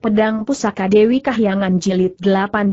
Pedang Pusaka Dewi Kahyangan Jilid 18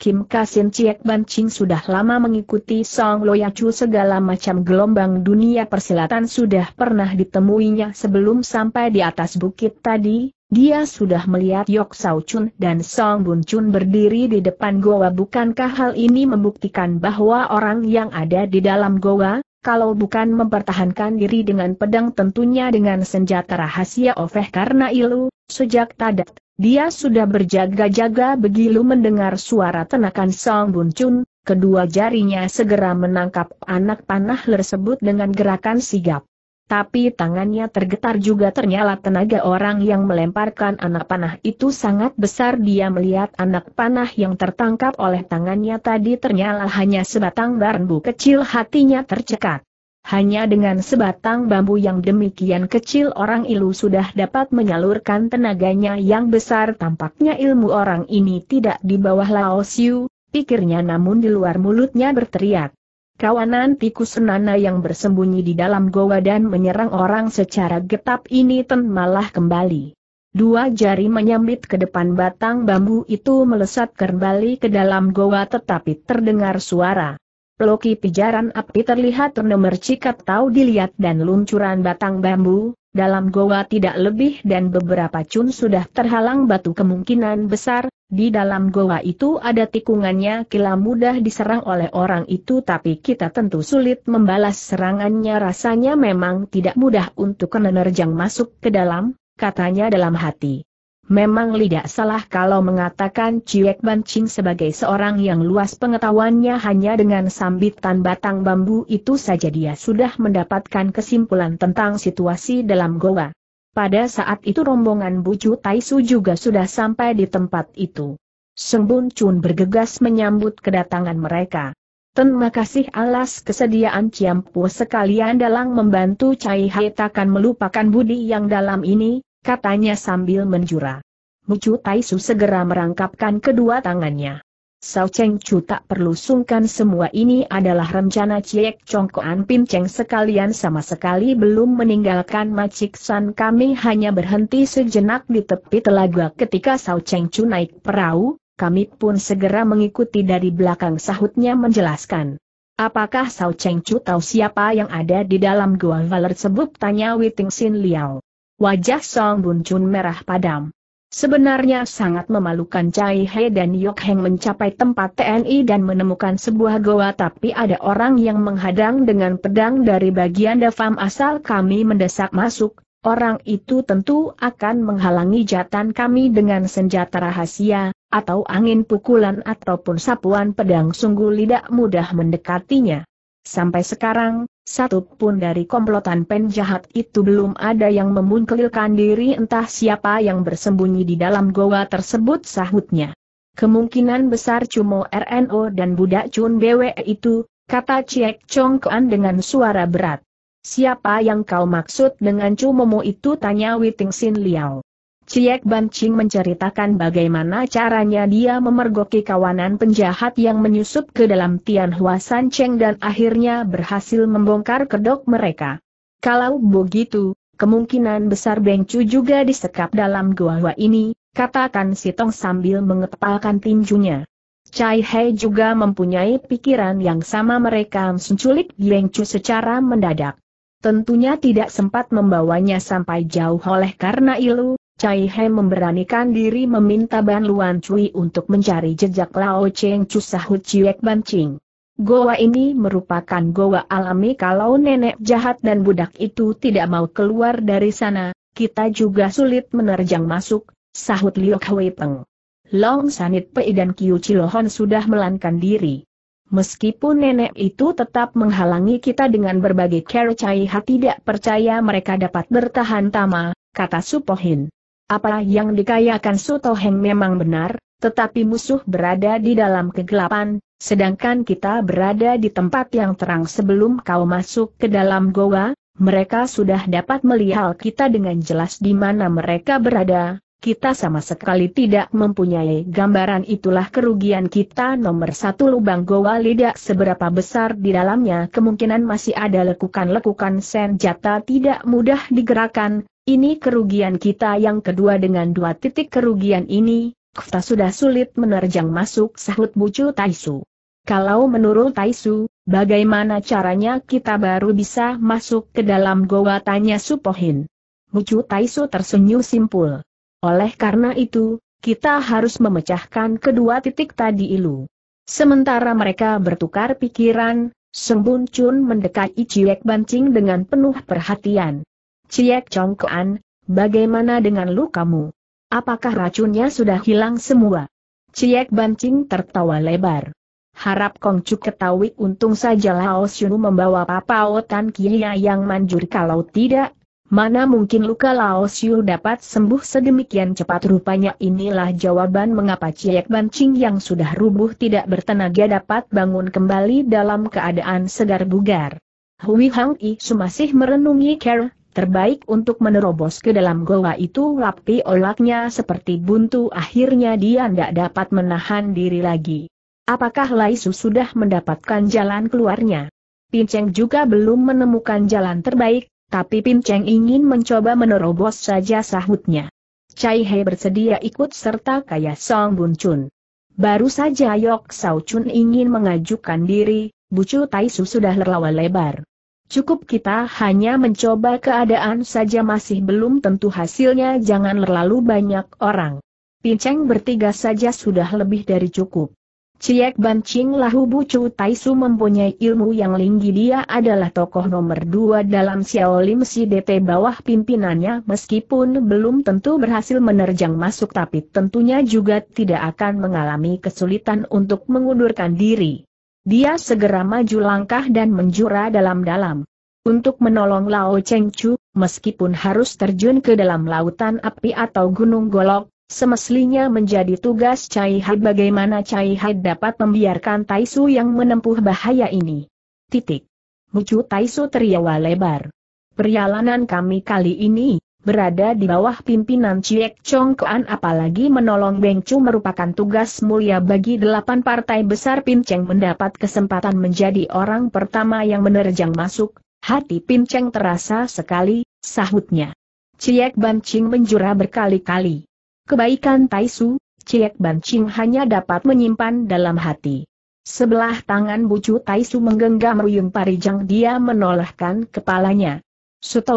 Kim Kasin Ciek Ban Ching sudah lama mengikuti Song Loyacu segala macam gelombang dunia persilatan sudah pernah ditemuinya sebelum sampai di atas bukit tadi, dia sudah melihat Yok Sao Chun dan Song Bun Chun berdiri di depan goa bukankah hal ini membuktikan bahwa orang yang ada di dalam goa, kalau bukan mempertahankan diri dengan pedang tentunya dengan senjata rahasia Oveh karena Ilu, sejak tadat, dia sudah berjaga-jaga begitu mendengar suara tenakan Song Bun Chun, kedua jarinya segera menangkap anak panah tersebut dengan gerakan sigap tapi tangannya tergetar juga ternyala tenaga orang yang melemparkan anak panah itu sangat besar dia melihat anak panah yang tertangkap oleh tangannya tadi ternyala hanya sebatang bambu kecil hatinya tercekat. Hanya dengan sebatang bambu yang demikian kecil orang ilu sudah dapat menyalurkan tenaganya yang besar tampaknya ilmu orang ini tidak di bawah Lao Siu, pikirnya namun di luar mulutnya berteriak. Kawanan tikus Nana yang bersembunyi di dalam goa dan menyerang orang secara getap ini ten malah kembali. Dua jari menyambit ke depan batang bambu itu melesat kembali ke dalam goa tetapi terdengar suara. Loki pijaran api terlihat ternemercikat tahu dilihat dan luncuran batang bambu, dalam goa tidak lebih dan beberapa cun sudah terhalang batu kemungkinan besar, di dalam goa itu ada tikungannya kila mudah diserang oleh orang itu tapi kita tentu sulit membalas serangannya rasanya memang tidak mudah untuk menerjang masuk ke dalam, katanya dalam hati. Memang tidak salah kalau mengatakan Ciek Bancing sebagai seorang yang luas pengetahuannya hanya dengan sambitan batang bambu itu saja dia sudah mendapatkan kesimpulan tentang situasi dalam goa. Pada saat itu rombongan Buju Taisu juga sudah sampai di tempat itu. Sembun Chun bergegas menyambut kedatangan mereka. Terima kasih alas kesediaan Ciampu sekalian dalam membantu Cai Hai takkan melupakan budi yang dalam ini, katanya sambil menjura. Mucu Taisu segera merangkapkan kedua tangannya. Sao Cheng Chu tak perlu sungkan semua ini adalah rencana Ciek Congkoan Pin Cheng sekalian sama sekali belum meninggalkan Macik San kami hanya berhenti sejenak di tepi telaga ketika Sao Cheng Chu naik perahu, kami pun segera mengikuti dari belakang sahutnya menjelaskan. Apakah Sao Cheng Chu tahu siapa yang ada di dalam gua Valer sebut tanya Witing Sin Liao. Wajah Song Bun Chun merah padam. Sebenarnya sangat memalukan Chai He dan Yok Heng mencapai tempat TNI dan menemukan sebuah goa tapi ada orang yang menghadang dengan pedang dari bagian Dafam asal kami mendesak masuk, orang itu tentu akan menghalangi jatan kami dengan senjata rahasia, atau angin pukulan ataupun sapuan pedang sungguh tidak mudah mendekatinya. Sampai sekarang, satu pun dari komplotan penjahat itu belum ada yang memunculkan diri entah siapa yang bersembunyi di dalam goa tersebut sahutnya. Kemungkinan besar cuma RNO dan budak Cun Bwe itu, kata Ciek Chong Kuan dengan suara berat. Siapa yang kau maksud dengan mu itu tanya Witing Sin Liao. Ciek Bancing menceritakan bagaimana caranya dia memergoki kawanan penjahat yang menyusup ke dalam Tian Hua San Cheng dan akhirnya berhasil membongkar kedok mereka. Kalau begitu, kemungkinan besar Beng Chu juga disekap dalam gua gua ini, katakan si Tong sambil mengepalkan tinjunya. Cai Hei juga mempunyai pikiran yang sama mereka menculik Beng Chu secara mendadak. Tentunya tidak sempat membawanya sampai jauh oleh karena ilu, Cai He memberanikan diri meminta Ban Luan Cui untuk mencari jejak Lao Cheng Chu sahut Ciek Ban Ching. Goa ini merupakan goa alami kalau nenek jahat dan budak itu tidak mau keluar dari sana, kita juga sulit menerjang masuk, sahut Liu Kwe Peng. Long Sanit Pei dan Kiu Cilohon sudah melankan diri. Meskipun nenek itu tetap menghalangi kita dengan berbagai cara Cai Ha tidak percaya mereka dapat bertahan tama, kata Supohin. Apa yang dikayakan Sutoheng memang benar, tetapi musuh berada di dalam kegelapan, sedangkan kita berada di tempat yang terang sebelum kau masuk ke dalam goa, mereka sudah dapat melihat kita dengan jelas di mana mereka berada, kita sama sekali tidak mempunyai gambaran itulah kerugian kita nomor satu lubang goa lidak seberapa besar di dalamnya kemungkinan masih ada lekukan-lekukan senjata tidak mudah digerakkan, ini kerugian kita yang kedua dengan dua titik kerugian ini, Kufta sudah sulit menerjang masuk sahut bucu Taisu. Kalau menurut Taisu, bagaimana caranya kita baru bisa masuk ke dalam goa tanya Supohin. Bucu Taisu tersenyum simpul. Oleh karena itu, kita harus memecahkan kedua titik tadi ilu. Sementara mereka bertukar pikiran, Sembun Chun mendekat Ichiwek Bancing dengan penuh perhatian. Ciek Chongkoan, bagaimana dengan lukamu? Apakah racunnya sudah hilang semua? Ciek Bancing tertawa lebar. Harap Kongcuk ketahui untung saja Lao Xiu membawa Papao Tan Kia yang manjur kalau tidak, mana mungkin luka Lao Xiu dapat sembuh sedemikian cepat rupanya inilah jawaban mengapa Ciek Bancing yang sudah rubuh tidak bertenaga dapat bangun kembali dalam keadaan segar bugar. Hui Hang I masih merenungi Ker, Terbaik untuk menerobos ke dalam goa itu lapi olaknya seperti buntu akhirnya dia tidak dapat menahan diri lagi. Apakah Laisu sudah mendapatkan jalan keluarnya? Pinceng juga belum menemukan jalan terbaik, tapi Pinceng ingin mencoba menerobos saja sahutnya. Cai Hei bersedia ikut serta kaya Song Bun Chun. Baru saja Yok Sao Chun ingin mengajukan diri, Bucu Taisu sudah lerlawa lebar. Cukup kita hanya mencoba keadaan saja masih belum tentu hasilnya jangan terlalu banyak orang. Pinceng bertiga saja sudah lebih dari cukup. Ciek Bancing Lahu Bucu Taisu mempunyai ilmu yang linggi dia adalah tokoh nomor dua dalam Xiaolim DT bawah pimpinannya meskipun belum tentu berhasil menerjang masuk tapi tentunya juga tidak akan mengalami kesulitan untuk mengundurkan diri. Dia segera maju langkah dan menjura dalam-dalam. Untuk menolong Lao Cheng Chu, meskipun harus terjun ke dalam lautan api atau gunung golok, semestinya menjadi tugas Cai Hai bagaimana Cai Hai dapat membiarkan Su yang menempuh bahaya ini. Titik. Mucu Su teriawa lebar. Perjalanan kami kali ini, berada di bawah pimpinan Ciek Chong Kuan apalagi menolong Beng Chu merupakan tugas mulia bagi delapan partai besar Pin Cheng mendapat kesempatan menjadi orang pertama yang menerjang masuk, hati Pin Cheng terasa sekali, sahutnya. Ciek Ban Ching menjura berkali-kali. Kebaikan Taisu, Ciek Ban Ching hanya dapat menyimpan dalam hati. Sebelah tangan bucu Taisu menggenggam ruyung parijang dia menolehkan kepalanya. Suto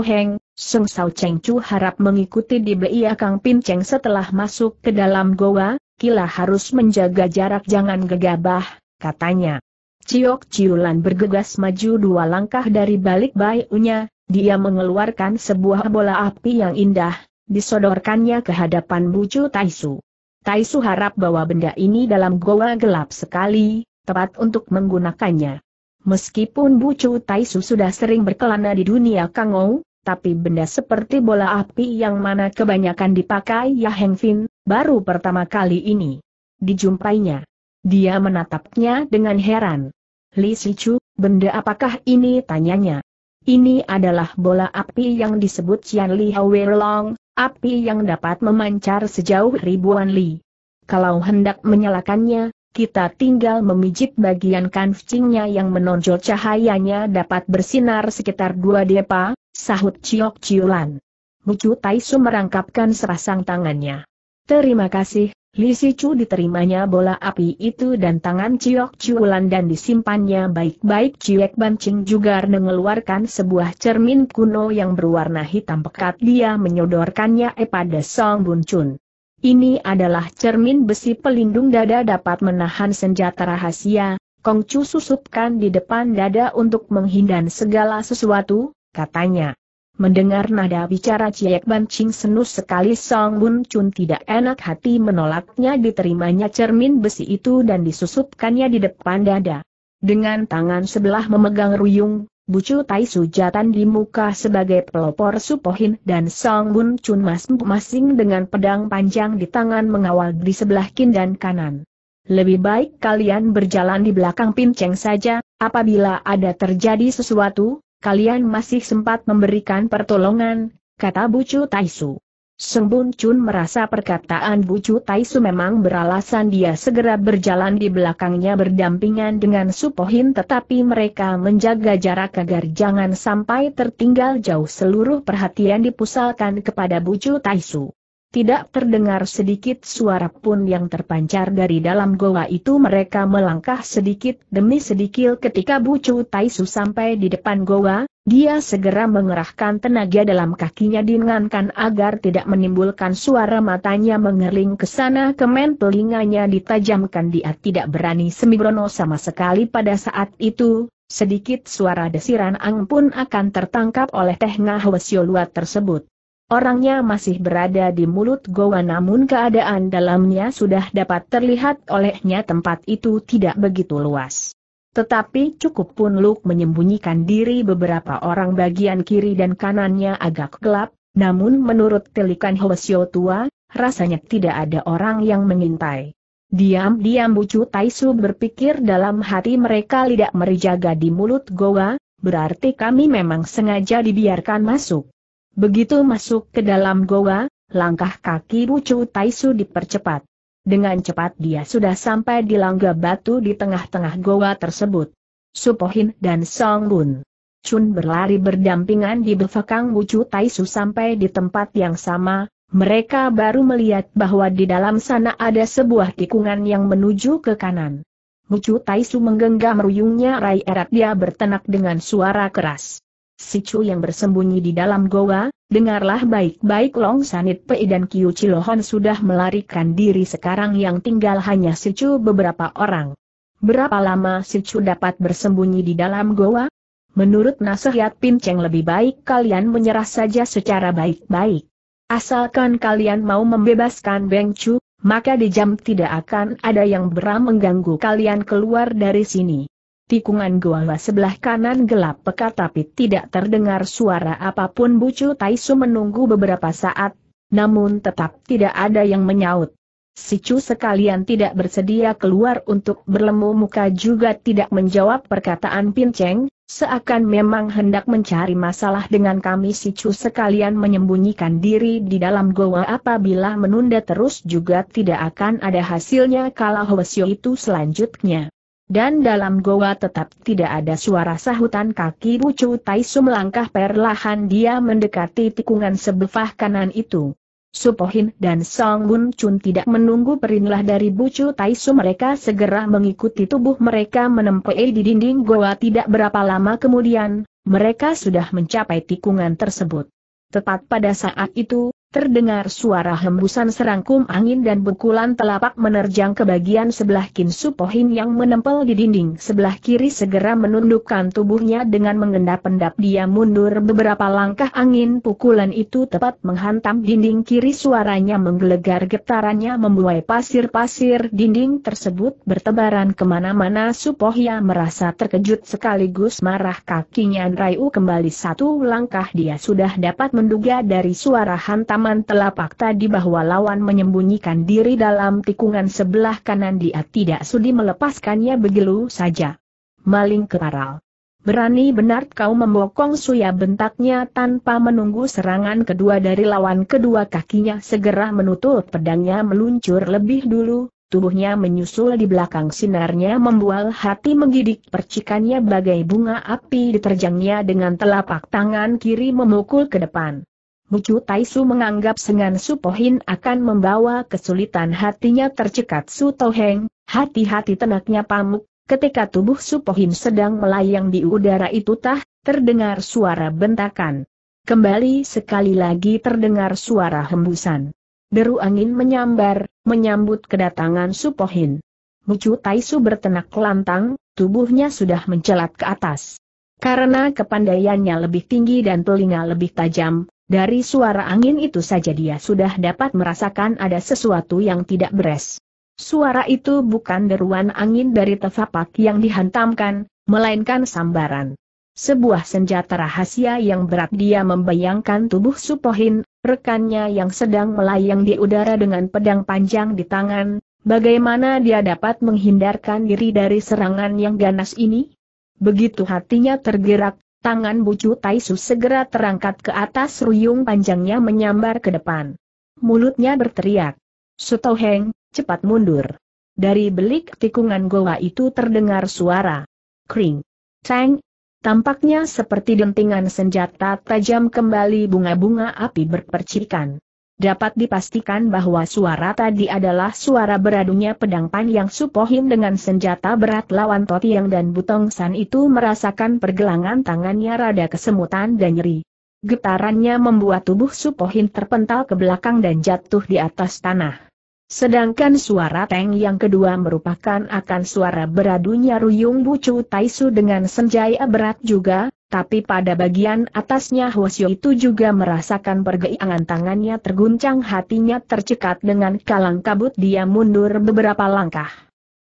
Seng Sao Cheng Chu harap mengikuti di Beia Kang Pin Cheng setelah masuk ke dalam goa, Kila harus menjaga jarak jangan gegabah, katanya. Ciok Ciulan bergegas maju dua langkah dari balik bayunya, dia mengeluarkan sebuah bola api yang indah, disodorkannya ke hadapan Bucu Taisu. Taisu harap bahwa benda ini dalam goa gelap sekali, tepat untuk menggunakannya. Meskipun Bucu Taisu sudah sering berkelana di dunia Kangou, tapi benda seperti bola api yang mana kebanyakan dipakai Ya Heng Fin, baru pertama kali ini dijumpainya. Dia menatapnya dengan heran. Li Sichu, benda apakah ini tanyanya? Ini adalah bola api yang disebut Qian Li Long, api yang dapat memancar sejauh ribuan li. Kalau hendak menyalakannya, kita tinggal memijit bagian kanfcingnya yang menonjol cahayanya dapat bersinar sekitar dua depa, Sahut Ciok Ciulan. Tai Taisu merangkapkan serasang tangannya. Terima kasih, Li Sicu diterimanya bola api itu dan tangan Ciok Ciulan dan disimpannya baik-baik Ciek Bancing juga mengeluarkan sebuah cermin kuno yang berwarna hitam pekat dia menyodorkannya pada Song Bun Chun. Ini adalah cermin besi pelindung dada dapat menahan senjata rahasia, Kongcu susupkan di depan dada untuk menghindar segala sesuatu, katanya. Mendengar nada bicara Ciek Ban senus sekali Song Bun Chun tidak enak hati menolaknya diterimanya cermin besi itu dan disusupkannya di depan dada. Dengan tangan sebelah memegang ruyung, Bucu Tai Sujatan di muka sebagai pelopor Supohin dan Song Bun Chun masing-masing dengan pedang panjang di tangan mengawal di sebelah kin dan kanan. Lebih baik kalian berjalan di belakang Pinceng saja, apabila ada terjadi sesuatu, kalian masih sempat memberikan pertolongan, kata Bucu Taisu. Bun Chun merasa perkataan Bucu Taisu memang beralasan dia segera berjalan di belakangnya berdampingan dengan Supohin tetapi mereka menjaga jarak agar jangan sampai tertinggal jauh seluruh perhatian dipusatkan kepada Bucu Taisu. Tidak terdengar sedikit suara pun yang terpancar dari dalam goa itu mereka melangkah sedikit demi sedikit ketika Bucu Taisu sampai di depan goa, dia segera mengerahkan tenaga dalam kakinya dengankan agar tidak menimbulkan suara matanya mengerling ke sana kemen telinganya ditajamkan dia tidak berani semibrono sama sekali pada saat itu, sedikit suara desiran ang pun akan tertangkap oleh Teh Ngahwesiolua tersebut. Orangnya masih berada di mulut goa namun keadaan dalamnya sudah dapat terlihat olehnya tempat itu tidak begitu luas. Tetapi cukup pun Luke menyembunyikan diri beberapa orang bagian kiri dan kanannya agak gelap, namun menurut telikan Hwasyo tua, rasanya tidak ada orang yang mengintai. Diam-diam Bucu Taisu berpikir dalam hati mereka lidak merijaga di mulut goa, berarti kami memang sengaja dibiarkan masuk. Begitu masuk ke dalam goa, langkah kaki Bucu Taisu dipercepat. Dengan cepat dia sudah sampai di langga batu di tengah-tengah goa tersebut. Supohin dan Song Bun. Chun berlari berdampingan di belakang Bucu Taisu sampai di tempat yang sama, mereka baru melihat bahwa di dalam sana ada sebuah tikungan yang menuju ke kanan. Bucu Taisu menggenggam ruyungnya rai erat dia bertenak dengan suara keras si Chu yang bersembunyi di dalam goa, dengarlah baik-baik Long Sanit Pei dan Kiu Chilohon sudah melarikan diri sekarang yang tinggal hanya si Chu beberapa orang. Berapa lama si Chu dapat bersembunyi di dalam goa? Menurut nasihat Pin Cheng lebih baik kalian menyerah saja secara baik-baik. Asalkan kalian mau membebaskan Beng Chu, maka di jam tidak akan ada yang beram mengganggu kalian keluar dari sini. Tikungan goa sebelah kanan gelap pekat tapi tidak terdengar suara apapun Bucu Taisu menunggu beberapa saat, namun tetap tidak ada yang menyaut. Sicu sekalian tidak bersedia keluar untuk berlemu muka juga tidak menjawab perkataan Pinceng, seakan memang hendak mencari masalah dengan kami Sicu sekalian menyembunyikan diri di dalam goa apabila menunda terus juga tidak akan ada hasilnya kalau Hwasyo itu selanjutnya. Dan dalam goa tetap tidak ada suara sahutan kaki Bucu Taisu melangkah perlahan dia mendekati tikungan sebelah kanan itu. Supohin dan Song Bun Chun tidak menunggu perintah dari Bucu Taisu mereka segera mengikuti tubuh mereka menempel di dinding goa tidak berapa lama kemudian, mereka sudah mencapai tikungan tersebut. Tepat pada saat itu, Terdengar suara hembusan serangkum angin dan pukulan telapak menerjang ke bagian sebelah Kin Supohin yang menempel di dinding sebelah kiri segera menundukkan tubuhnya dengan mengendap-endap dia mundur beberapa langkah angin pukulan itu tepat menghantam dinding kiri suaranya menggelegar getarannya membuai pasir-pasir dinding tersebut bertebaran kemana-mana Supohya merasa terkejut sekaligus marah kakinya rayu kembali satu langkah dia sudah dapat menduga dari suara hantam rekaman telapak tadi bahwa lawan menyembunyikan diri dalam tikungan sebelah kanan dia tidak sudi melepaskannya begitu saja. Maling keparal. Berani benar kau membokong suya bentaknya tanpa menunggu serangan kedua dari lawan kedua kakinya segera menutup pedangnya meluncur lebih dulu, tubuhnya menyusul di belakang sinarnya membual hati menggidik percikannya bagai bunga api diterjangnya dengan telapak tangan kiri memukul ke depan. Mucu Taisu menganggap Sengan Supohin akan membawa kesulitan hatinya tercekat Su Toheng, hati-hati tenaknya pamuk, ketika tubuh Supohin sedang melayang di udara itu tah, terdengar suara bentakan. Kembali sekali lagi terdengar suara hembusan. Deru angin menyambar, menyambut kedatangan Supohin. Mucu Taisu bertenak lantang, tubuhnya sudah mencelat ke atas. Karena kepandaiannya lebih tinggi dan telinga lebih tajam, dari suara angin itu saja dia sudah dapat merasakan ada sesuatu yang tidak beres. Suara itu bukan deruan angin dari tefapak yang dihantamkan, melainkan sambaran. Sebuah senjata rahasia yang berat dia membayangkan tubuh Supohin, rekannya yang sedang melayang di udara dengan pedang panjang di tangan, bagaimana dia dapat menghindarkan diri dari serangan yang ganas ini? Begitu hatinya tergerak, Tangan Bucu Taisu segera terangkat ke atas ruyung panjangnya menyambar ke depan. Mulutnya berteriak. Sutoheng, cepat mundur. Dari belik tikungan goa itu terdengar suara. Kring. Ceng. Tampaknya seperti dentingan senjata tajam kembali bunga-bunga api berpercikan dapat dipastikan bahwa suara tadi adalah suara beradunya pedang Pan yang Supohin dengan senjata berat lawan Totiang dan Butong San itu merasakan pergelangan tangannya rada kesemutan dan nyeri. Getarannya membuat tubuh Supohin terpental ke belakang dan jatuh di atas tanah. Sedangkan suara Teng yang kedua merupakan akan suara beradunya Ruyung Bucu Taisu dengan senjaya berat juga, tapi pada bagian atasnya Hwasyo itu juga merasakan pergeangan tangannya terguncang hatinya tercekat dengan kalang kabut dia mundur beberapa langkah.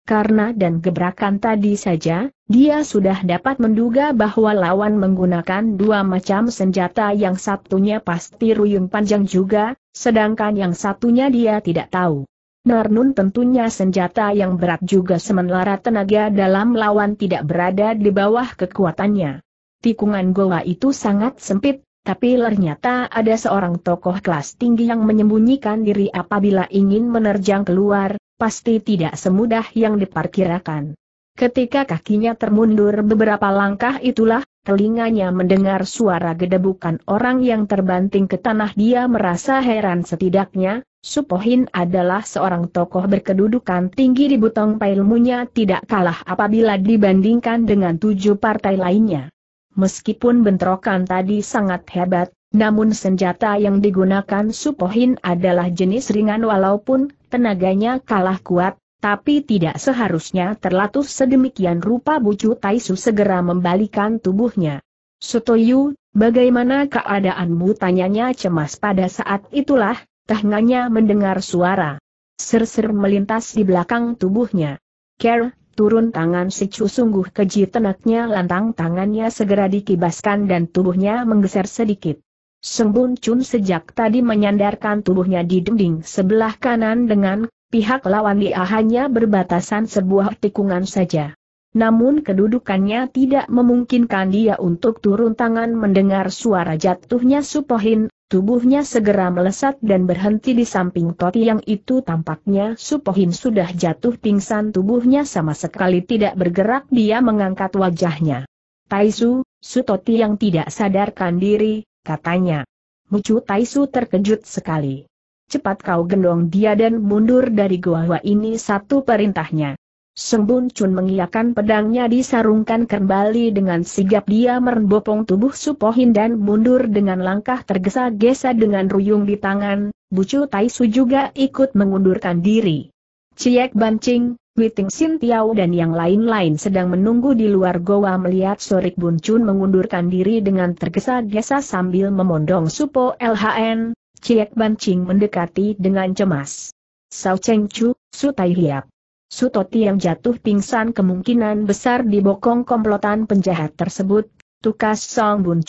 Karena dan gebrakan tadi saja, dia sudah dapat menduga bahwa lawan menggunakan dua macam senjata yang satunya pasti ruyung panjang juga, sedangkan yang satunya dia tidak tahu. Narnun tentunya senjata yang berat juga sementara tenaga dalam lawan tidak berada di bawah kekuatannya. Tikungan goa itu sangat sempit, tapi ternyata ada seorang tokoh kelas tinggi yang menyembunyikan diri apabila ingin menerjang keluar, pasti tidak semudah yang diperkirakan. Ketika kakinya termundur beberapa langkah itulah, telinganya mendengar suara gedebukan orang yang terbanting ke tanah dia merasa heran setidaknya, Supohin adalah seorang tokoh berkedudukan tinggi di butong pailmunya tidak kalah apabila dibandingkan dengan tujuh partai lainnya meskipun bentrokan tadi sangat hebat, namun senjata yang digunakan Supohin adalah jenis ringan walaupun tenaganya kalah kuat, tapi tidak seharusnya terlatih sedemikian rupa Bucu Taisu segera membalikan tubuhnya. Sutoyu, bagaimana keadaanmu? Tanyanya cemas pada saat itulah, tangannya mendengar suara. Ser-ser melintas di belakang tubuhnya. Care, turun tangan si Chu sungguh keji tenaknya lantang tangannya segera dikibaskan dan tubuhnya menggeser sedikit. Sembun Chun sejak tadi menyandarkan tubuhnya di dinding sebelah kanan dengan pihak lawan dia hanya berbatasan sebuah tikungan saja. Namun kedudukannya tidak memungkinkan dia untuk turun tangan mendengar suara jatuhnya Supohin, Tubuhnya segera melesat dan berhenti di samping Toti yang itu tampaknya Supohin sudah jatuh pingsan tubuhnya sama sekali tidak bergerak dia mengangkat wajahnya. Taisu, Sutoti yang tidak sadarkan diri, katanya. Mucu Taisu terkejut sekali. Cepat kau gendong dia dan mundur dari gua gua ini satu perintahnya. Sembun Chun mengiakan pedangnya disarungkan kembali dengan sigap dia merembopong tubuh Supohin dan mundur dengan langkah tergesa-gesa dengan ruyung di tangan, Bucu Tai Su juga ikut mengundurkan diri. Ciek Bancing, Witing Sin Tiao dan yang lain-lain sedang menunggu di luar goa melihat Sorik Bun Chun mengundurkan diri dengan tergesa-gesa sambil memondong Supo LHN, Ciek Bancing mendekati dengan cemas. Sao Cheng Chu, Su Tai Hiap. Sutoti yang jatuh pingsan kemungkinan besar dibokong komplotan penjahat tersebut, tukas Song Bun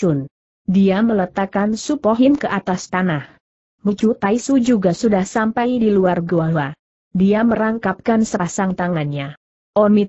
Dia meletakkan Supohin ke atas tanah. Mucu Taisu juga sudah sampai di luar gua. Dia merangkapkan sepasang tangannya.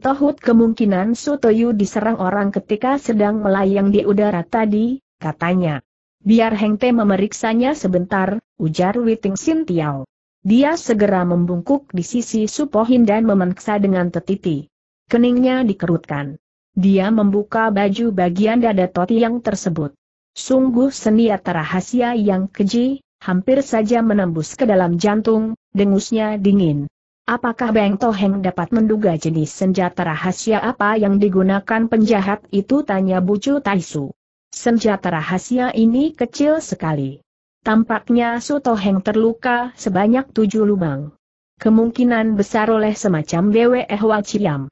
Tohut kemungkinan Sutoyu diserang orang ketika sedang melayang di udara tadi, katanya. Biar Hengte memeriksanya sebentar, ujar Witing Sintiao. Dia segera membungkuk di sisi Supohin dan memaksa dengan tetiti. Keningnya dikerutkan. Dia membuka baju bagian dada Toti yang tersebut. Sungguh senjata rahasia yang keji, hampir saja menembus ke dalam jantung, dengusnya dingin. Apakah Beng Toheng dapat menduga jenis senjata rahasia apa yang digunakan penjahat itu tanya Bucu Taisu. Senjata rahasia ini kecil sekali. Tampaknya Sutoheng terluka sebanyak tujuh lubang. Kemungkinan besar oleh semacam Bwe Hwa Chiam.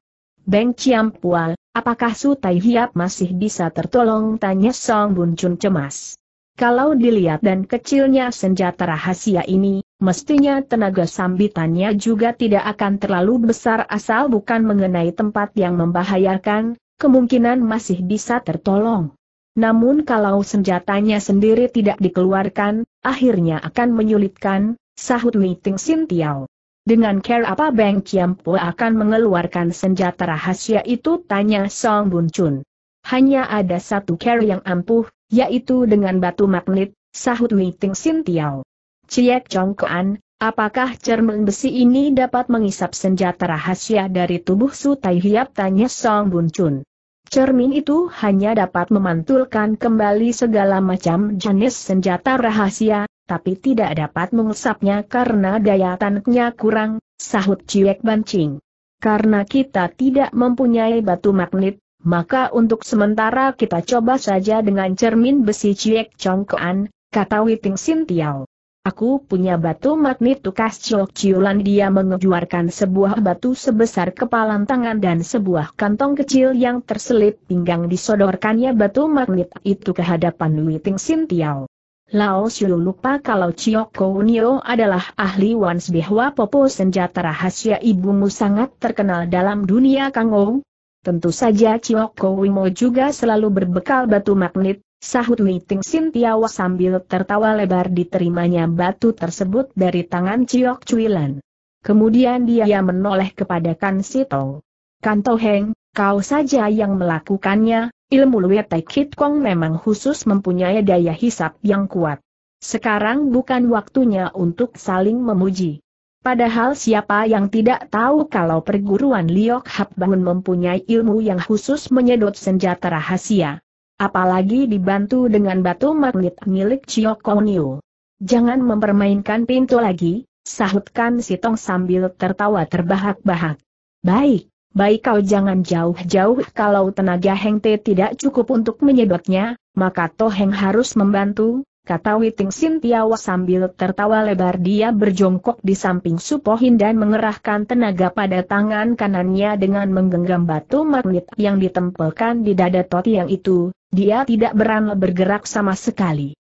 Beng Ciam Pual, apakah Sutai Hiap masih bisa tertolong? Tanya Song Bun Chun cemas. Kalau dilihat dan kecilnya senjata rahasia ini, mestinya tenaga sambitannya juga tidak akan terlalu besar asal bukan mengenai tempat yang membahayakan, kemungkinan masih bisa tertolong. Namun kalau senjatanya sendiri tidak dikeluarkan, akhirnya akan menyulitkan, sahut Witing Sintiao. Dengan care apa Bang Chiampo akan mengeluarkan senjata rahasia itu tanya Song Bun Chun. Hanya ada satu care yang ampuh, yaitu dengan batu magnet, sahut Witing Sintiao. Ciek Kuan, Apakah cermin besi ini dapat mengisap senjata rahasia dari tubuh Su Tai Hiap tanya Song Bun Chun. Cermin itu hanya dapat memantulkan kembali segala macam jenis senjata rahasia, tapi tidak dapat mengusapnya karena daya tanknya kurang, sahut Ciek Bancing. Karena kita tidak mempunyai batu magnet, maka untuk sementara kita coba saja dengan cermin besi Ciek Congkoan, kata Witing Sintiao. Aku punya batu magnet tukas Chok Chiulan dia mengeluarkan sebuah batu sebesar kepalan tangan dan sebuah kantong kecil yang terselip pinggang disodorkannya batu magnet itu ke hadapan Sin Sintiao. Lao Xiu lupa kalau Ciok Kounio adalah ahli Wans Bihwa Popo senjata rahasia ibumu sangat terkenal dalam dunia Kangou. Tentu saja Ciok Kowimo juga selalu berbekal batu magnet, Sahut Liting Sintiawa sambil tertawa lebar diterimanya batu tersebut dari tangan Ciok Cuilan. Kemudian dia menoleh kepada Kan Sitong. Kan Heng, kau saja yang melakukannya, ilmu Lui Tai Kit Kong memang khusus mempunyai daya hisap yang kuat. Sekarang bukan waktunya untuk saling memuji. Padahal siapa yang tidak tahu kalau perguruan Liok Hap Bangun mempunyai ilmu yang khusus menyedot senjata rahasia. Apalagi dibantu dengan batu magnet milik Chio Niu. Jangan mempermainkan pintu lagi, sahutkan si Tong sambil tertawa terbahak-bahak. Baik, baik kau jangan jauh-jauh kalau tenaga Heng Te tidak cukup untuk menyedotnya, maka Toh Heng harus membantu, kata Witing Sin Tiawa sambil tertawa lebar dia berjongkok di samping Supohin dan mengerahkan tenaga pada tangan kanannya dengan menggenggam batu magnet yang ditempelkan di dada Tiang itu, dia tidak berani bergerak sama sekali.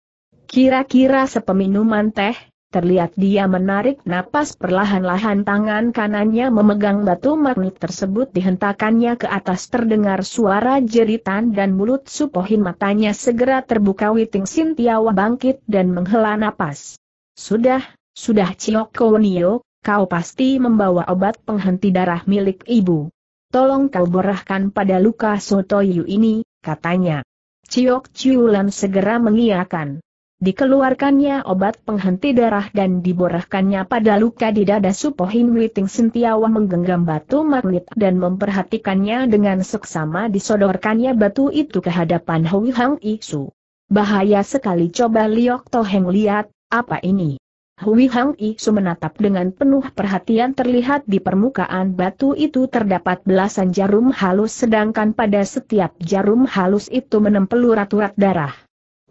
Kira-kira sepeminuman teh, terlihat dia menarik napas perlahan-lahan tangan kanannya memegang batu magnet tersebut dihentakannya ke atas terdengar suara jeritan dan mulut supohin matanya segera terbuka Witing Sintiawa bangkit dan menghela napas. Sudah, sudah Ciok Nio, kau pasti membawa obat penghenti darah milik ibu. Tolong kau borahkan pada luka Sotoyu ini, katanya. Ciok Ciulan segera mengiakan. Dikeluarkannya obat penghenti darah dan diborahkannya pada luka di dada Supohin Witing Sentiawa menggenggam batu magnet dan memperhatikannya dengan seksama disodorkannya batu itu ke hadapan Hui Hang Isu. Bahaya sekali coba Liok Toheng lihat, apa ini? Hui Hang Isu menatap dengan penuh perhatian terlihat di permukaan batu itu terdapat belasan jarum halus sedangkan pada setiap jarum halus itu menempel urat-urat darah.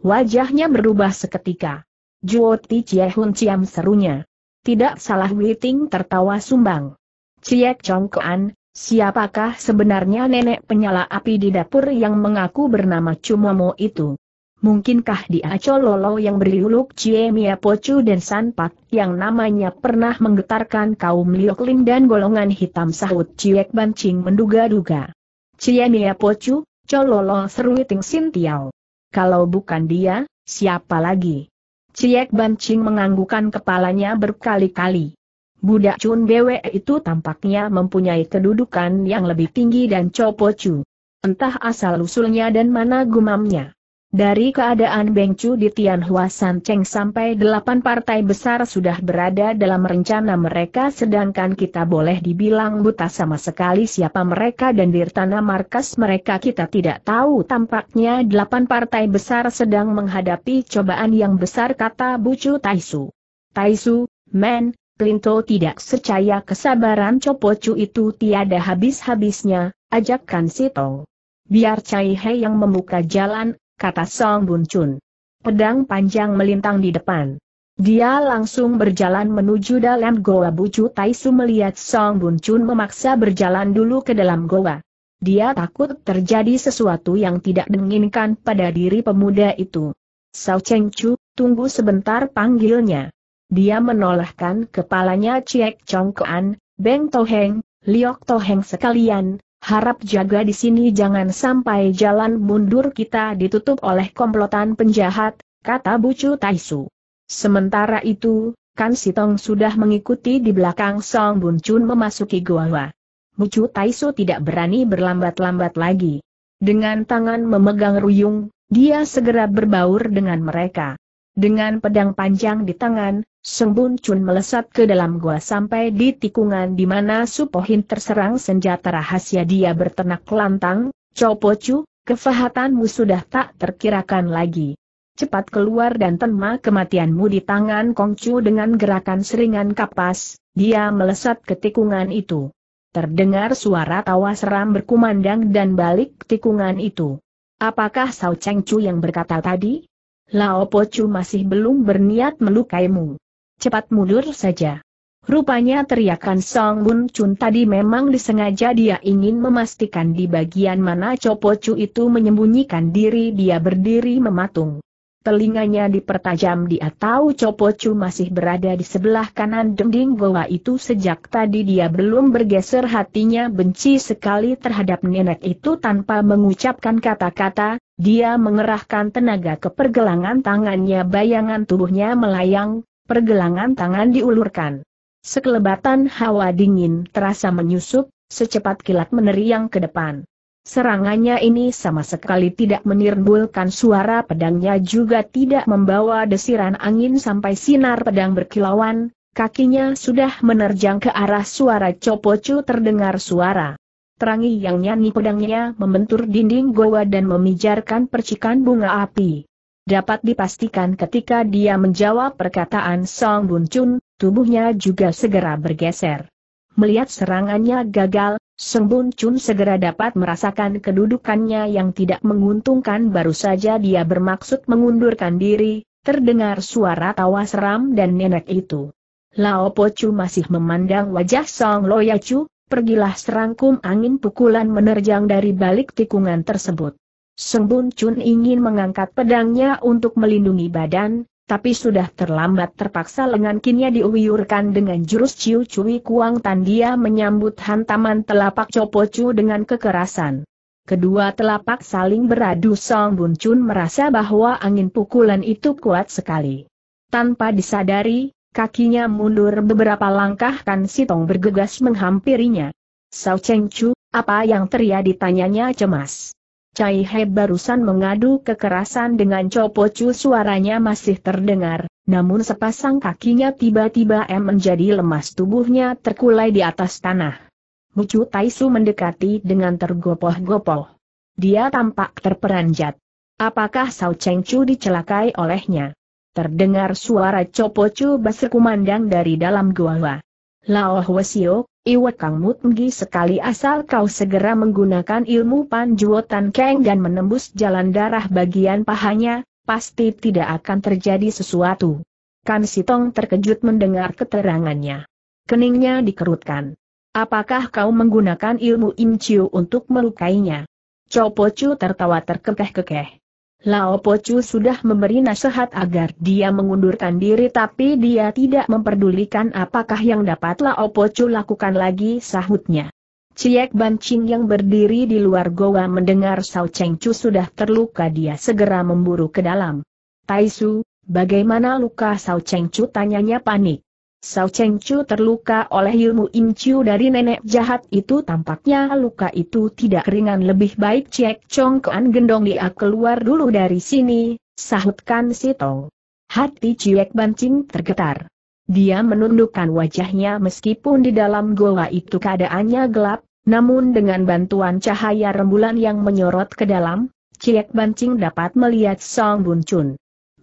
Wajahnya berubah seketika. Juo Ti Chie Hun Ciam serunya. Tidak salah Ting tertawa sumbang. Chong Kuan, siapakah sebenarnya nenek penyala api di dapur yang mengaku bernama Cumomo itu? Mungkinkah dia Cololo yang beriuluk Cie Mia Pocu dan Sanpat yang namanya pernah menggetarkan kaum Lioklim dan golongan hitam sahut Ciek Bancing menduga-duga. Cie Mia Pocu, Cololo seru Sintiao. Kalau bukan dia, siapa lagi? Ciek Bancing menganggukan kepalanya berkali-kali. Budak Chun Bwe itu tampaknya mempunyai kedudukan yang lebih tinggi dan Pocu. Entah asal-usulnya dan mana gumamnya. Dari keadaan Bengcu di Tianhua Sancheng sampai delapan partai besar sudah berada dalam rencana mereka sedangkan kita boleh dibilang buta sama sekali siapa mereka dan dirtana markas mereka kita tidak tahu tampaknya delapan partai besar sedang menghadapi cobaan yang besar kata Bucu Taisu. Taisu, Men, Plinto tidak secaya kesabaran Copocu itu tiada habis-habisnya, ajakkan Sito. Biar Cai He yang membuka jalan, kata Song Bun Chun. Pedang panjang melintang di depan. Dia langsung berjalan menuju dalam goa Bucu Taisu melihat Song Bun Chun memaksa berjalan dulu ke dalam goa. Dia takut terjadi sesuatu yang tidak diinginkan pada diri pemuda itu. Sao Cheng Chu, tunggu sebentar panggilnya. Dia menolehkan kepalanya Ciek Kuan, Beng Toheng, Liok Toheng sekalian, harap jaga di sini jangan sampai jalan mundur kita ditutup oleh komplotan penjahat, kata Bucu Taisu. Sementara itu, Kan Sitong sudah mengikuti di belakang Song Bun Chun memasuki goa. Bucu Taisu tidak berani berlambat-lambat lagi. Dengan tangan memegang ruyung, dia segera berbaur dengan mereka. Dengan pedang panjang di tangan, Sembun Chun melesat ke dalam gua sampai di tikungan di mana Supohin terserang senjata rahasia dia bertenak lantang, Chu, kefahatanmu sudah tak terkirakan lagi. Cepat keluar dan tema kematianmu di tangan Kongcu dengan gerakan seringan kapas, dia melesat ke tikungan itu. Terdengar suara tawa seram berkumandang dan balik tikungan itu. Apakah Sao Cheng Chu yang berkata tadi? Lao Po Chu masih belum berniat melukaimu cepat mundur saja. Rupanya teriakan Song Bun Chun tadi memang disengaja dia ingin memastikan di bagian mana Chu itu menyembunyikan diri dia berdiri mematung. Telinganya dipertajam dia tahu Chu masih berada di sebelah kanan dinding goa itu sejak tadi dia belum bergeser hatinya benci sekali terhadap nenek itu tanpa mengucapkan kata-kata, dia mengerahkan tenaga ke pergelangan tangannya bayangan tubuhnya melayang, Pergelangan tangan diulurkan. Sekelebatan hawa dingin terasa menyusup, secepat kilat meneriang ke depan. Serangannya ini sama sekali tidak menirbulkan suara pedangnya juga tidak membawa desiran angin sampai sinar pedang berkilauan, kakinya sudah menerjang ke arah suara copocu terdengar suara. Terangi yang nyanyi pedangnya membentur dinding goa dan memijarkan percikan bunga api. Dapat dipastikan ketika dia menjawab perkataan Song Bun Chun, tubuhnya juga segera bergeser. Melihat serangannya gagal, Song Bun Chun segera dapat merasakan kedudukannya yang tidak menguntungkan baru saja dia bermaksud mengundurkan diri, terdengar suara tawa seram dan nenek itu. Lao Po Chu masih memandang wajah Song Ya Chu, pergilah serangkum angin pukulan menerjang dari balik tikungan tersebut. Sembun Chun ingin mengangkat pedangnya untuk melindungi badan, tapi sudah terlambat terpaksa lengan kinnya diuyurkan dengan jurus Ciu Cui Kuang Tan dia menyambut hantaman telapak copo cu dengan kekerasan. Kedua telapak saling beradu Song Bun Chun merasa bahwa angin pukulan itu kuat sekali. Tanpa disadari, kakinya mundur beberapa langkah Kan Sitong bergegas menghampirinya. Sao Cheng Chu, apa yang terjadi tanyanya cemas. Cai He barusan mengadu kekerasan dengan Chu suaranya masih terdengar, namun sepasang kakinya tiba-tiba em menjadi lemas tubuhnya terkulai di atas tanah. Mucu Taisu mendekati dengan tergopoh-gopoh. Dia tampak terperanjat. Apakah Sao Cheng Chu dicelakai olehnya? Terdengar suara berseru bersekumandang dari dalam gua. Lao Hwasio, iwat Kang Mutmgi sekali asal kau segera menggunakan ilmu panjuotan keng dan menembus jalan darah bagian pahanya, pasti tidak akan terjadi sesuatu. Kan Sitong terkejut mendengar keterangannya. Keningnya dikerutkan. Apakah kau menggunakan ilmu Imciu untuk melukainya? Pochu tertawa terkekeh-kekeh. Lao Pocu sudah memberi nasihat agar dia mengundurkan diri tapi dia tidak memperdulikan apakah yang dapat Lao Pocu lakukan lagi sahutnya. Ciek Bancing yang berdiri di luar goa mendengar Sao Cheng Chu sudah terluka dia segera memburu ke dalam. Taisu, bagaimana luka Sao Cheng Chu tanyanya panik. Sao Cheng Chu terluka oleh ilmu inciu dari nenek jahat itu tampaknya luka itu tidak ringan lebih baik Ciek Chong Kuan gendong dia keluar dulu dari sini, sahutkan si Tong. Hati Ciek Bancing tergetar. Dia menundukkan wajahnya meskipun di dalam goa itu keadaannya gelap, namun dengan bantuan cahaya rembulan yang menyorot ke dalam, Ciek Bancing dapat melihat Song Bun Chun.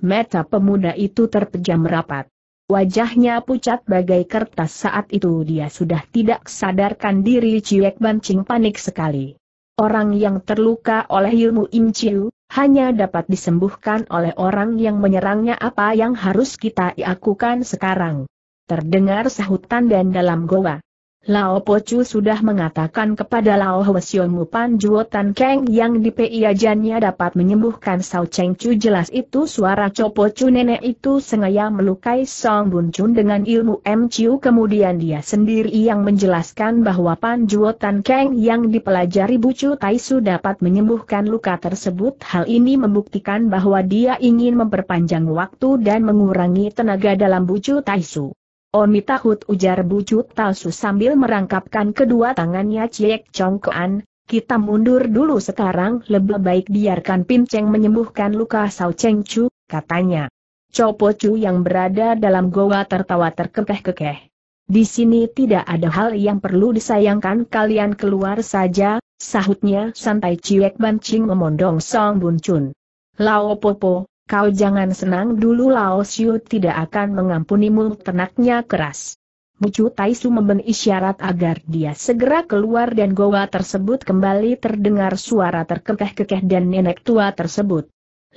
Mata pemuda itu terpejam rapat. Wajahnya pucat bagai kertas saat itu dia sudah tidak sadarkan diri Ciek Bancing panik sekali. Orang yang terluka oleh ilmu Chiu, hanya dapat disembuhkan oleh orang yang menyerangnya apa yang harus kita lakukan sekarang. Terdengar sahutan dan dalam goa, Lao Po Chu sudah mengatakan kepada Lao Pan Panjuotan Keng yang di piajannya dapat menyembuhkan Sao Cheng Chu jelas itu suara Copo Chu nenek itu sengaja melukai Song Bun Chun dengan ilmu M Chiu kemudian dia sendiri yang menjelaskan bahwa Pan Panjuotan Keng yang dipelajari Bu Chu Tai Su dapat menyembuhkan luka tersebut hal ini membuktikan bahwa dia ingin memperpanjang waktu dan mengurangi tenaga dalam Bu Chu Tai Su. Oni takut ujar bucut Talsu sambil merangkapkan kedua tangannya Ciek Congkoan, kita mundur dulu sekarang lebih baik biarkan Pinceng menyembuhkan luka Sao Cheng Chu, katanya. Chopo Chu yang berada dalam goa tertawa terkekeh-kekeh. Di sini tidak ada hal yang perlu disayangkan kalian keluar saja, sahutnya santai Ciek Bancing memondong Song Bun Chun. Lao Popo, kau jangan senang dulu Lao Xiu tidak akan mengampunimu tenaknya keras. Bucu Taisu memberi isyarat agar dia segera keluar dan goa tersebut kembali terdengar suara terkekeh-kekeh dan nenek tua tersebut.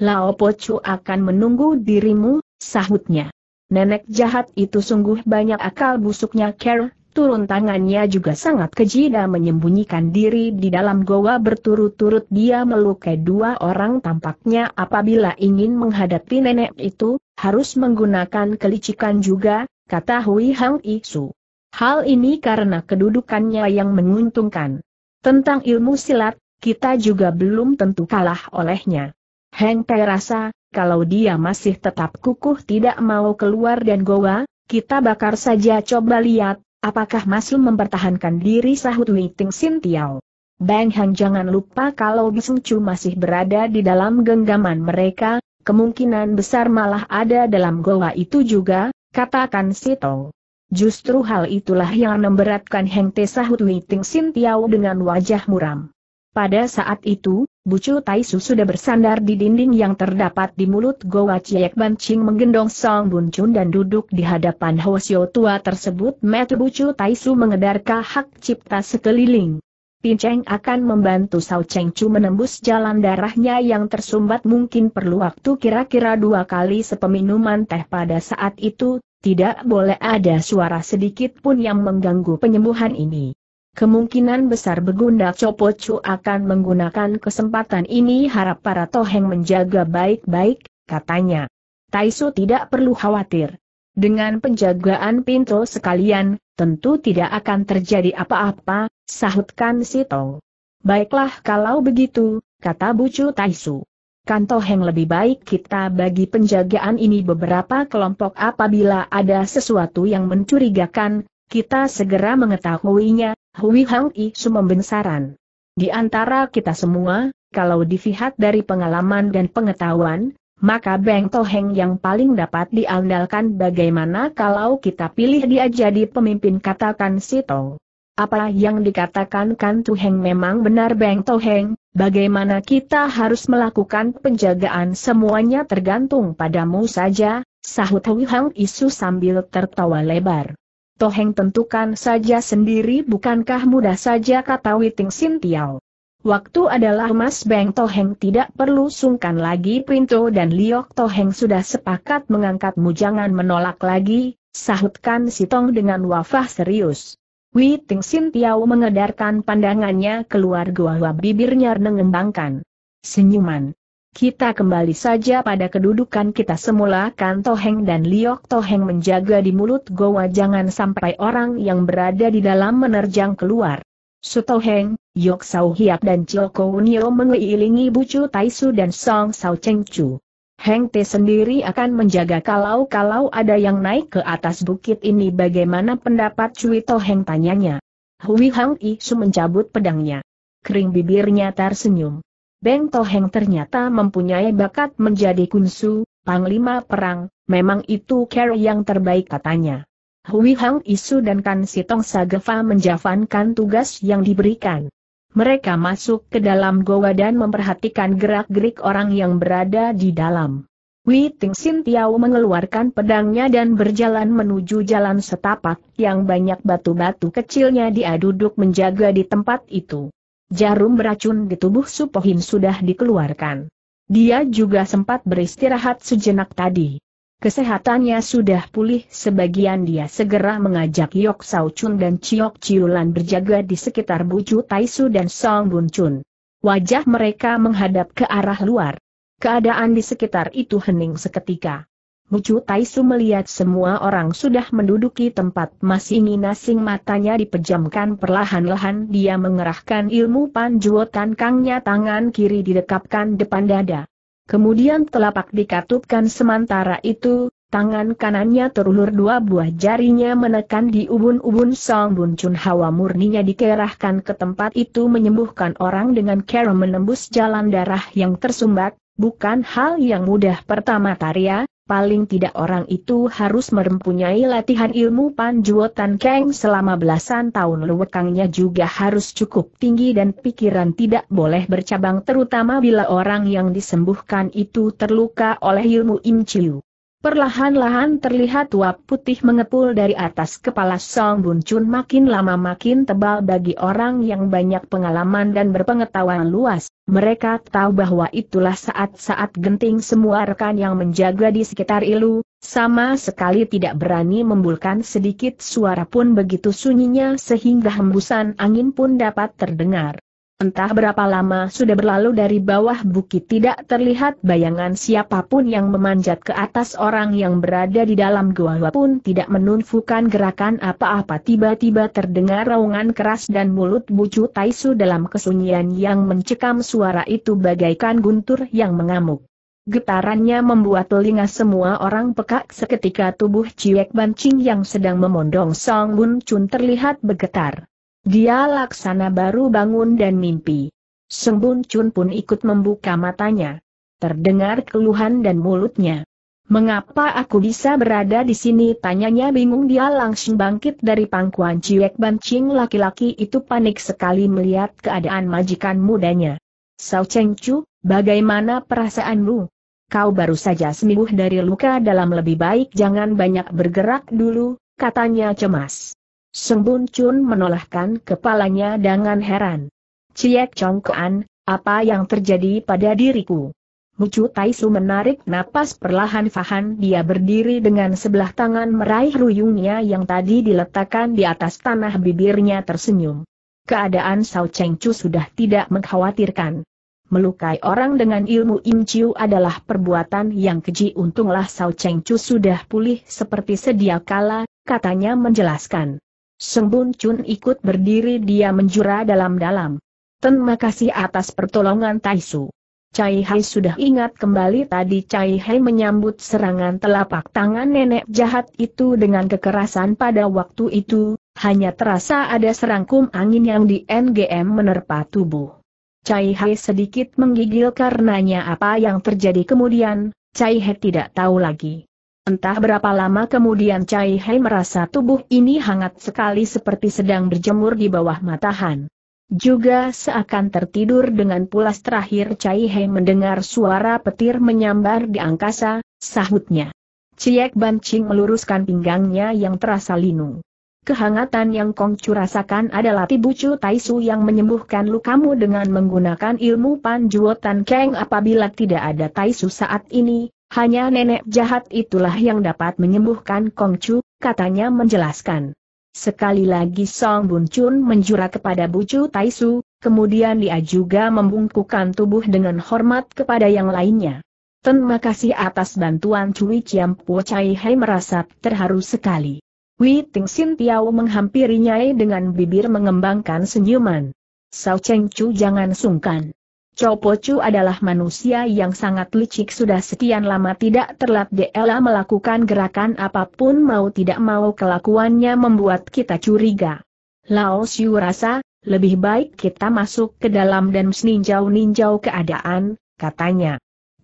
Lao Pocu akan menunggu dirimu, sahutnya. Nenek jahat itu sungguh banyak akal busuknya Ker, Turun tangannya juga sangat keji dan menyembunyikan diri di dalam goa berturut-turut dia melukai dua orang tampaknya apabila ingin menghadapi nenek itu, harus menggunakan kelicikan juga, kata Hui Hang Isu. Hal ini karena kedudukannya yang menguntungkan. Tentang ilmu silat, kita juga belum tentu kalah olehnya. Heng Pei rasa, kalau dia masih tetap kukuh tidak mau keluar dan goa, kita bakar saja coba lihat, Apakah masih mempertahankan diri sahut Ting Sin Tiao? Bang Hang jangan lupa kalau Bisung Chu masih berada di dalam genggaman mereka, kemungkinan besar malah ada dalam goa itu juga, katakan Tong. Justru hal itulah yang memberatkan Heng Te sahut Witing Sin Tiao dengan wajah muram. Pada saat itu, Bucu Taisu sudah bersandar di dinding yang terdapat di mulut Goa Ciek Bancing menggendong Song Bun Chun dan duduk di hadapan Hosio tua tersebut Metu Bucu Taisu mengedarkan hak cipta sekeliling. Pinceng akan membantu Sao Cheng Chu menembus jalan darahnya yang tersumbat mungkin perlu waktu kira-kira dua kali sepeminuman teh pada saat itu, tidak boleh ada suara sedikit pun yang mengganggu penyembuhan ini. Kemungkinan besar Begunda Chu akan menggunakan kesempatan ini harap para toheng menjaga baik-baik, katanya. Taisu tidak perlu khawatir. Dengan penjagaan pintu sekalian, tentu tidak akan terjadi apa-apa, sahutkan si Tong. Baiklah kalau begitu, kata Bucu Taisu. Kan toheng lebih baik kita bagi penjagaan ini beberapa kelompok apabila ada sesuatu yang mencurigakan, kita segera mengetahuinya, Hui Hang Isu membensaran. Di antara kita semua, kalau dilihat dari pengalaman dan pengetahuan, maka Beng Toheng yang paling dapat diandalkan bagaimana kalau kita pilih dia jadi pemimpin katakan si Tong. Apa yang dikatakan Kan Tuheng memang benar Beng Toheng, bagaimana kita harus melakukan penjagaan semuanya tergantung padamu saja, sahut Hui Hang Isu sambil tertawa lebar. Toheng tentukan saja sendiri bukankah mudah saja kata Witing Sintiao. Waktu adalah Mas Beng Toheng tidak perlu sungkan lagi Pinto dan Liok Toheng sudah sepakat mengangkatmu jangan menolak lagi, sahutkan Sitong dengan wafah serius. Witing Sintiao mengedarkan pandangannya keluar gua bibirnya mengembangkan senyuman. Kita kembali saja pada kedudukan kita semula kan Toheng dan Liok Toheng menjaga di mulut goa jangan sampai orang yang berada di dalam menerjang keluar. Sutoheng, Yok Sau Hiap dan Chilko Unio mengelilingi Bucu Taisu dan Song Sau Cheng Chu. Heng Te sendiri akan menjaga kalau-kalau ada yang naik ke atas bukit ini bagaimana pendapat Cui Toheng tanyanya. Hui Hang Isu mencabut pedangnya. Kering bibirnya tersenyum. Beng Toheng ternyata mempunyai bakat menjadi kunsu, panglima perang, memang itu care yang terbaik katanya. Hui Hang Isu dan Kan Sitong Sagefa menjavankan tugas yang diberikan. Mereka masuk ke dalam goa dan memperhatikan gerak-gerik orang yang berada di dalam. Wei Ting Sin Tiao mengeluarkan pedangnya dan berjalan menuju jalan setapak yang banyak batu-batu kecilnya dia duduk menjaga di tempat itu. Jarum beracun di tubuh Supohin sudah dikeluarkan. Dia juga sempat beristirahat sejenak tadi. Kesehatannya sudah pulih sebagian dia segera mengajak Yok Sao Chun dan Chiok Chiulan berjaga di sekitar Bucu Taisu dan Song Bun Chun. Wajah mereka menghadap ke arah luar. Keadaan di sekitar itu hening seketika. Mucu Taisu melihat semua orang sudah menduduki tempat masing-masing matanya dipejamkan perlahan-lahan dia mengerahkan ilmu panjuotan kangnya tangan kiri didekapkan depan dada. Kemudian telapak dikatupkan sementara itu, tangan kanannya terulur dua buah jarinya menekan di ubun-ubun Song Bun Chun hawa murninya dikerahkan ke tempat itu menyembuhkan orang dengan cara menembus jalan darah yang tersumbat, bukan hal yang mudah pertama Tarya, paling tidak orang itu harus mempunyai latihan ilmu panjuotan keng selama belasan tahun lewekangnya juga harus cukup tinggi dan pikiran tidak boleh bercabang terutama bila orang yang disembuhkan itu terluka oleh ilmu imciu. Perlahan-lahan terlihat uap putih mengepul dari atas kepala Song Bun Chun makin lama makin tebal bagi orang yang banyak pengalaman dan berpengetahuan luas. Mereka tahu bahwa itulah saat-saat genting semua rekan yang menjaga di sekitar Ilu, sama sekali tidak berani membulkan sedikit suara pun begitu sunyinya sehingga hembusan angin pun dapat terdengar. Entah berapa lama sudah berlalu dari bawah bukit tidak terlihat bayangan siapapun yang memanjat ke atas orang yang berada di dalam gua pun tidak menunfukan gerakan apa-apa tiba-tiba terdengar raungan keras dan mulut bucu Taisu dalam kesunyian yang mencekam suara itu bagaikan guntur yang mengamuk. Getarannya membuat telinga semua orang pekak seketika tubuh Ciek Bancing yang sedang memondong Song Bun Chun terlihat bergetar. Dia laksana baru bangun dan mimpi. Sembun Chun pun ikut membuka matanya. Terdengar keluhan dan mulutnya. Mengapa aku bisa berada di sini? Tanyanya bingung dia langsung bangkit dari pangkuan ciwek bancing laki-laki itu panik sekali melihat keadaan majikan mudanya. Sao Cheng Chu, bagaimana perasaanmu? Kau baru saja sembuh dari luka dalam lebih baik jangan banyak bergerak dulu, katanya cemas. Sembun Chun menolakkan kepalanya dengan heran. Ciek congkoan, apa yang terjadi pada diriku? Mucu Taisu menarik napas perlahan Fahan dia berdiri dengan sebelah tangan meraih ruyungnya yang tadi diletakkan di atas tanah bibirnya tersenyum. Keadaan Sao Cheng Chu sudah tidak mengkhawatirkan. Melukai orang dengan ilmu Im Chiu adalah perbuatan yang keji untunglah Sao Cheng Chu sudah pulih seperti sedia kala, katanya menjelaskan. Sembun Chun ikut berdiri dia menjura dalam-dalam. Terima kasih atas pertolongan Taisu. Cai Hai sudah ingat kembali tadi Cai Hai menyambut serangan telapak tangan nenek jahat itu dengan kekerasan pada waktu itu, hanya terasa ada serangkum angin yang di NGM menerpa tubuh. Cai Hai sedikit menggigil karenanya apa yang terjadi kemudian, Cai Hai tidak tahu lagi. Entah berapa lama kemudian Cai Hai merasa tubuh ini hangat sekali seperti sedang berjemur di bawah matahan. Juga seakan tertidur dengan pulas terakhir Cai Hai mendengar suara petir menyambar di angkasa, sahutnya. Ciek Bancing meluruskan pinggangnya yang terasa linu. Kehangatan yang Kongcu rasakan adalah Tibucu Taisu yang menyembuhkan lukamu dengan menggunakan ilmu Panjuotan Kang. apabila tidak ada Taisu saat ini, hanya nenek jahat itulah yang dapat menyembuhkan Kong Chu, katanya menjelaskan. Sekali lagi Song Bun Chun menjura kepada Bu Bucu Su, kemudian dia juga membungkukan tubuh dengan hormat kepada yang lainnya. Terima kasih atas bantuan Cui Chiam Po Chai Hai merasa terharu sekali. Wei Ting Sin Tiao menghampirinya dengan bibir mengembangkan senyuman. Sao Cheng Chu jangan sungkan. Chu adalah manusia yang sangat licik sudah sekian lama tidak terlat DLA melakukan gerakan apapun mau tidak mau kelakuannya membuat kita curiga. Lao Xiu rasa, lebih baik kita masuk ke dalam dan meninjau-ninjau keadaan, katanya.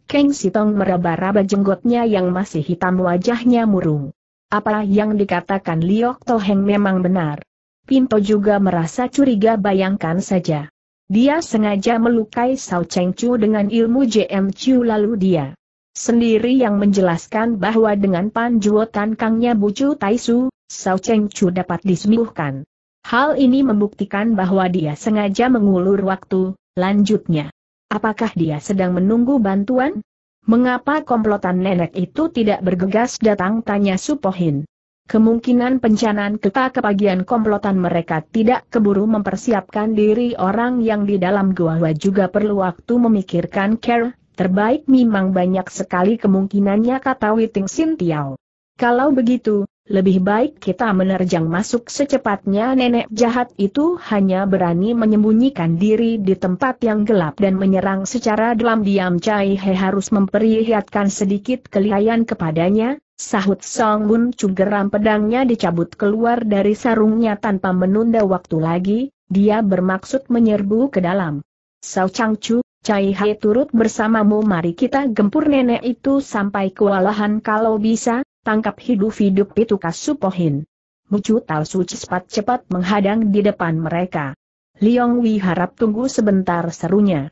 Keng Sitong meraba-raba jenggotnya yang masih hitam wajahnya murung. Apa yang dikatakan Liok Toheng memang benar. Pinto juga merasa curiga bayangkan saja. Dia sengaja melukai Sao Cheng Chu dengan ilmu JM Chu lalu dia sendiri yang menjelaskan bahwa dengan panjuotan Kangnya Bucu Taisu, Sao Cheng Chu dapat disembuhkan. Hal ini membuktikan bahwa dia sengaja mengulur waktu, lanjutnya. Apakah dia sedang menunggu bantuan? Mengapa komplotan nenek itu tidak bergegas datang tanya Supohin? Kemungkinan pencanaan ke bagian komplotan mereka tidak keburu mempersiapkan diri orang yang di dalam gua juga perlu waktu memikirkan care, terbaik memang banyak sekali kemungkinannya kata Witing Sintiao. Kalau begitu, lebih baik kita menerjang masuk secepatnya nenek jahat itu hanya berani menyembunyikan diri di tempat yang gelap dan menyerang secara dalam diam Cai He harus memperlihatkan sedikit kelihayan kepadanya, Sahut Song Bun Chu geram pedangnya dicabut keluar dari sarungnya tanpa menunda waktu lagi, dia bermaksud menyerbu ke dalam. Sao Chang Chu, Cai Hai turut bersamamu mari kita gempur nenek itu sampai kewalahan kalau bisa, tangkap hidup-hidup itu kasupohin. Mucu Tao Su cepat-cepat menghadang di depan mereka. Liong Wei harap tunggu sebentar serunya.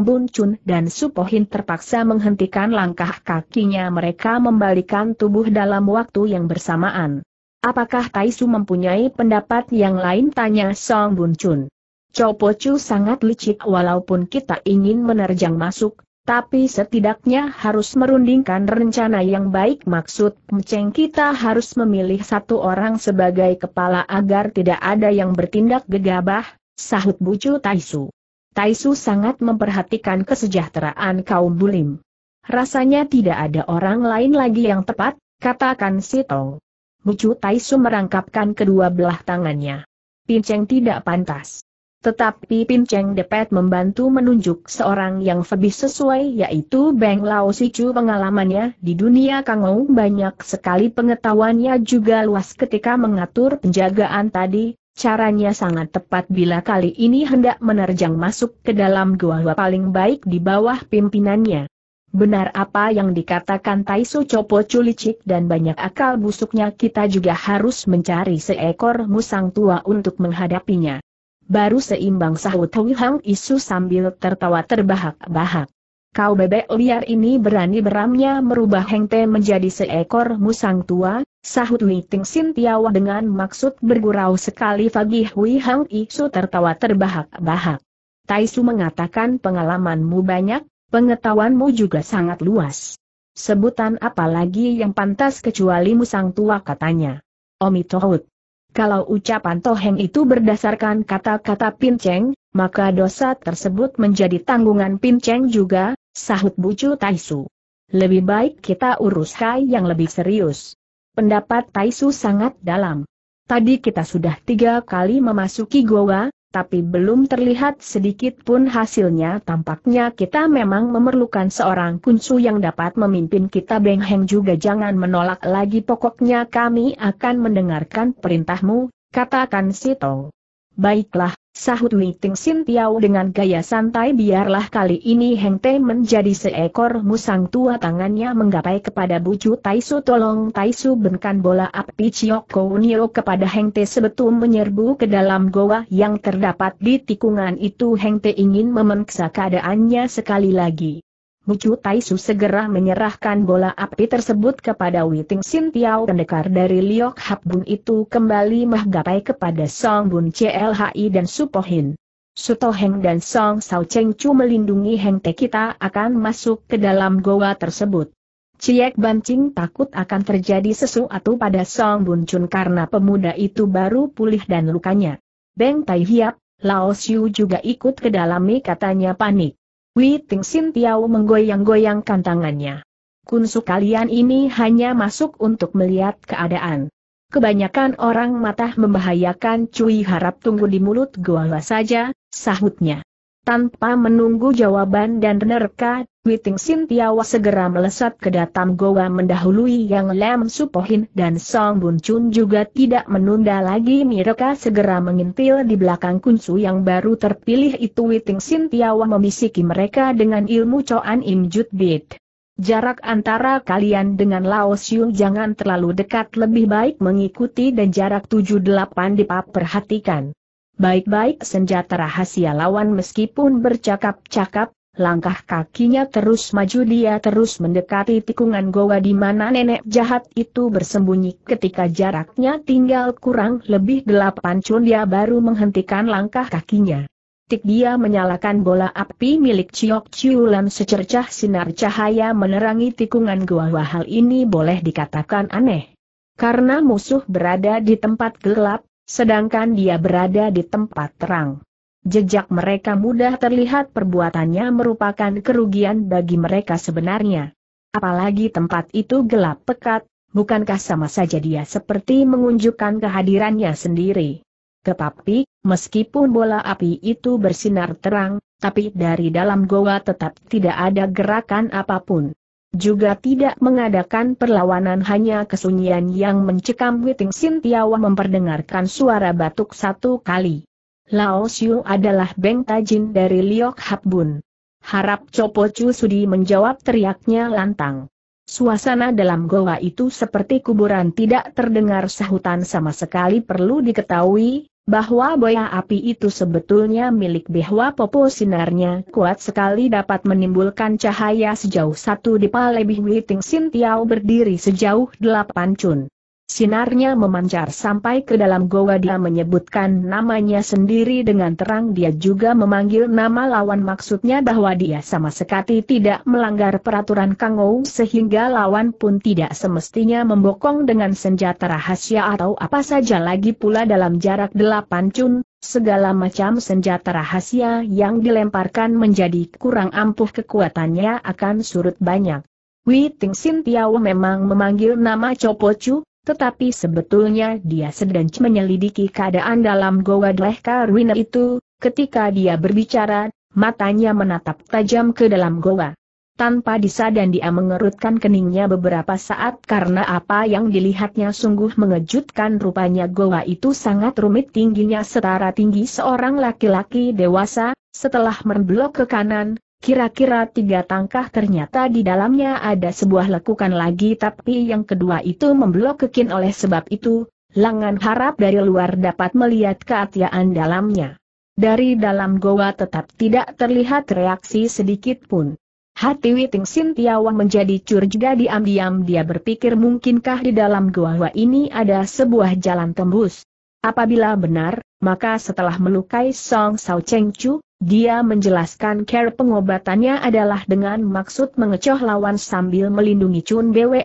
Bun Chun dan Supohin terpaksa menghentikan langkah kakinya mereka membalikan tubuh dalam waktu yang bersamaan. Apakah Taisu mempunyai pendapat yang lain tanya Song Bun Chun. Chopo Chu sangat licik walaupun kita ingin menerjang masuk, tapi setidaknya harus merundingkan rencana yang baik maksud Mceng kita harus memilih satu orang sebagai kepala agar tidak ada yang bertindak gegabah, sahut Bucu Taisu. Taisu sangat memperhatikan kesejahteraan kaum Bulim. Rasanya tidak ada orang lain lagi yang tepat, katakan si Tong. Bucu Taisu merangkapkan kedua belah tangannya. Pinceng tidak pantas. Tetapi Pinceng Depet membantu menunjuk seorang yang lebih sesuai yaitu Beng Lao Sicu pengalamannya di dunia Kangou banyak sekali pengetahuannya juga luas ketika mengatur penjagaan tadi, Caranya sangat tepat bila kali ini hendak menerjang masuk ke dalam gua-gua paling baik di bawah pimpinannya. Benar apa yang dikatakan Taiso Copo Culicik dan banyak akal busuknya kita juga harus mencari seekor musang tua untuk menghadapinya. Baru seimbang sahut Hui Hang Isu sambil tertawa terbahak-bahak. Kau bebek liar ini berani beramnya merubah hengte menjadi seekor musang tua, Sahut Li Ting Sin Tiawa dengan maksud bergurau sekali Fagi Hui Hang Iksu tertawa terbahak-bahak. Tai Su mengatakan pengalamanmu banyak, pengetahuanmu juga sangat luas. Sebutan apa lagi yang pantas kecuali musang tua katanya. Omi Tohut. Kalau ucapan Toheng itu berdasarkan kata-kata Pinceng, maka dosa tersebut menjadi tanggungan Pinceng juga, sahut Bucu Taisu. Lebih baik kita urus Kai yang lebih serius. Pendapat Taisu sangat dalam. Tadi kita sudah tiga kali memasuki goa, tapi belum terlihat sedikit pun hasilnya tampaknya kita memang memerlukan seorang kunsu yang dapat memimpin kita Beng Heng juga jangan menolak lagi pokoknya kami akan mendengarkan perintahmu, katakan Sito. Baiklah, Sahut Ting Sin dengan gaya santai biarlah kali ini Heng Te menjadi seekor musang tua tangannya menggapai kepada bucu Taisu tolong Taisu benkan bola api Chiok Kounio kepada Heng Te sebetul menyerbu ke dalam goa yang terdapat di tikungan itu Heng Te ingin memeriksa keadaannya sekali lagi. Bucu Taisu segera menyerahkan bola api tersebut kepada Witing Sin Tiao pendekar dari Liok Hap itu kembali menggapai kepada Song Bun CLHI dan Supohin. Suto Heng dan Song Sao Cheng Chu melindungi Heng Te kita akan masuk ke dalam goa tersebut. Ciek Bancing takut akan terjadi sesuatu pada Song Bun Chun karena pemuda itu baru pulih dan lukanya. Beng Tai Hiap, Lao Xiu juga ikut ke dalamnya katanya panik. Wei Ting Sin Tiao menggoyang-goyangkan tangannya. Kunsu kalian ini hanya masuk untuk melihat keadaan. Kebanyakan orang matah membahayakan Cui harap tunggu di mulut lah saja, sahutnya. Tanpa menunggu jawaban dan nerka, Witing Sintiawa segera melesat ke datam goa mendahului Yang Lem Supohin dan Song Bun Chun juga tidak menunda lagi mereka segera mengintil di belakang kunsu yang baru terpilih itu Witing Sintiawa memisiki mereka dengan ilmu Coan Im Jut Bit. Jarak antara kalian dengan Lao Xiu jangan terlalu dekat lebih baik mengikuti dan jarak 7-8 perhatikan baik-baik senjata rahasia lawan meskipun bercakap-cakap, langkah kakinya terus maju dia terus mendekati tikungan goa di mana nenek jahat itu bersembunyi ketika jaraknya tinggal kurang lebih delapan cun dia baru menghentikan langkah kakinya. Tik dia menyalakan bola api milik Ciok Ciulan secercah sinar cahaya menerangi tikungan goa. hal ini boleh dikatakan aneh. Karena musuh berada di tempat gelap, sedangkan dia berada di tempat terang. Jejak mereka mudah terlihat perbuatannya merupakan kerugian bagi mereka sebenarnya. Apalagi tempat itu gelap pekat, bukankah sama saja dia seperti mengunjukkan kehadirannya sendiri. Tetapi, meskipun bola api itu bersinar terang, tapi dari dalam goa tetap tidak ada gerakan apapun. Juga tidak mengadakan perlawanan hanya kesunyian yang mencekam Witing Sintiawa memperdengarkan suara batuk satu kali. Lao Xiu adalah Beng Tajin dari Liok Habun. Harap Copo Chu Sudi menjawab teriaknya lantang. Suasana dalam goa itu seperti kuburan tidak terdengar sahutan sama sekali perlu diketahui, bahwa boya api itu sebetulnya milik bahwa Popo sinarnya kuat sekali dapat menimbulkan cahaya sejauh satu di lebih Witing Sintiau berdiri sejauh delapan cun. Sinarnya memancar sampai ke dalam goa dia menyebutkan namanya sendiri dengan terang dia juga memanggil nama lawan maksudnya bahwa dia sama sekali tidak melanggar peraturan Ou sehingga lawan pun tidak semestinya membokong dengan senjata rahasia atau apa saja lagi pula dalam jarak delapan cun, segala macam senjata rahasia yang dilemparkan menjadi kurang ampuh kekuatannya akan surut banyak. Wei Ting Sin Tiao memang memanggil nama Chu, tetapi sebetulnya dia sedang menyelidiki keadaan dalam goa Dlehka Ruina itu, ketika dia berbicara, matanya menatap tajam ke dalam goa. Tanpa disadan dia mengerutkan keningnya beberapa saat karena apa yang dilihatnya sungguh mengejutkan rupanya goa itu sangat rumit tingginya setara tinggi seorang laki-laki dewasa, setelah merblok ke kanan, Kira-kira tiga tangkah ternyata di dalamnya ada sebuah lekukan lagi tapi yang kedua itu memblok kekin oleh sebab itu, Langan harap dari luar dapat melihat keatiaan dalamnya. Dari dalam goa tetap tidak terlihat reaksi sedikit pun. Hati Witing Sintiawa menjadi curiga diam-diam dia berpikir mungkinkah di dalam goa ini ada sebuah jalan tembus. Apabila benar, maka setelah melukai Song Sao Cheng Chu, dia menjelaskan care pengobatannya adalah dengan maksud mengecoh lawan sambil melindungi Chun Bwe,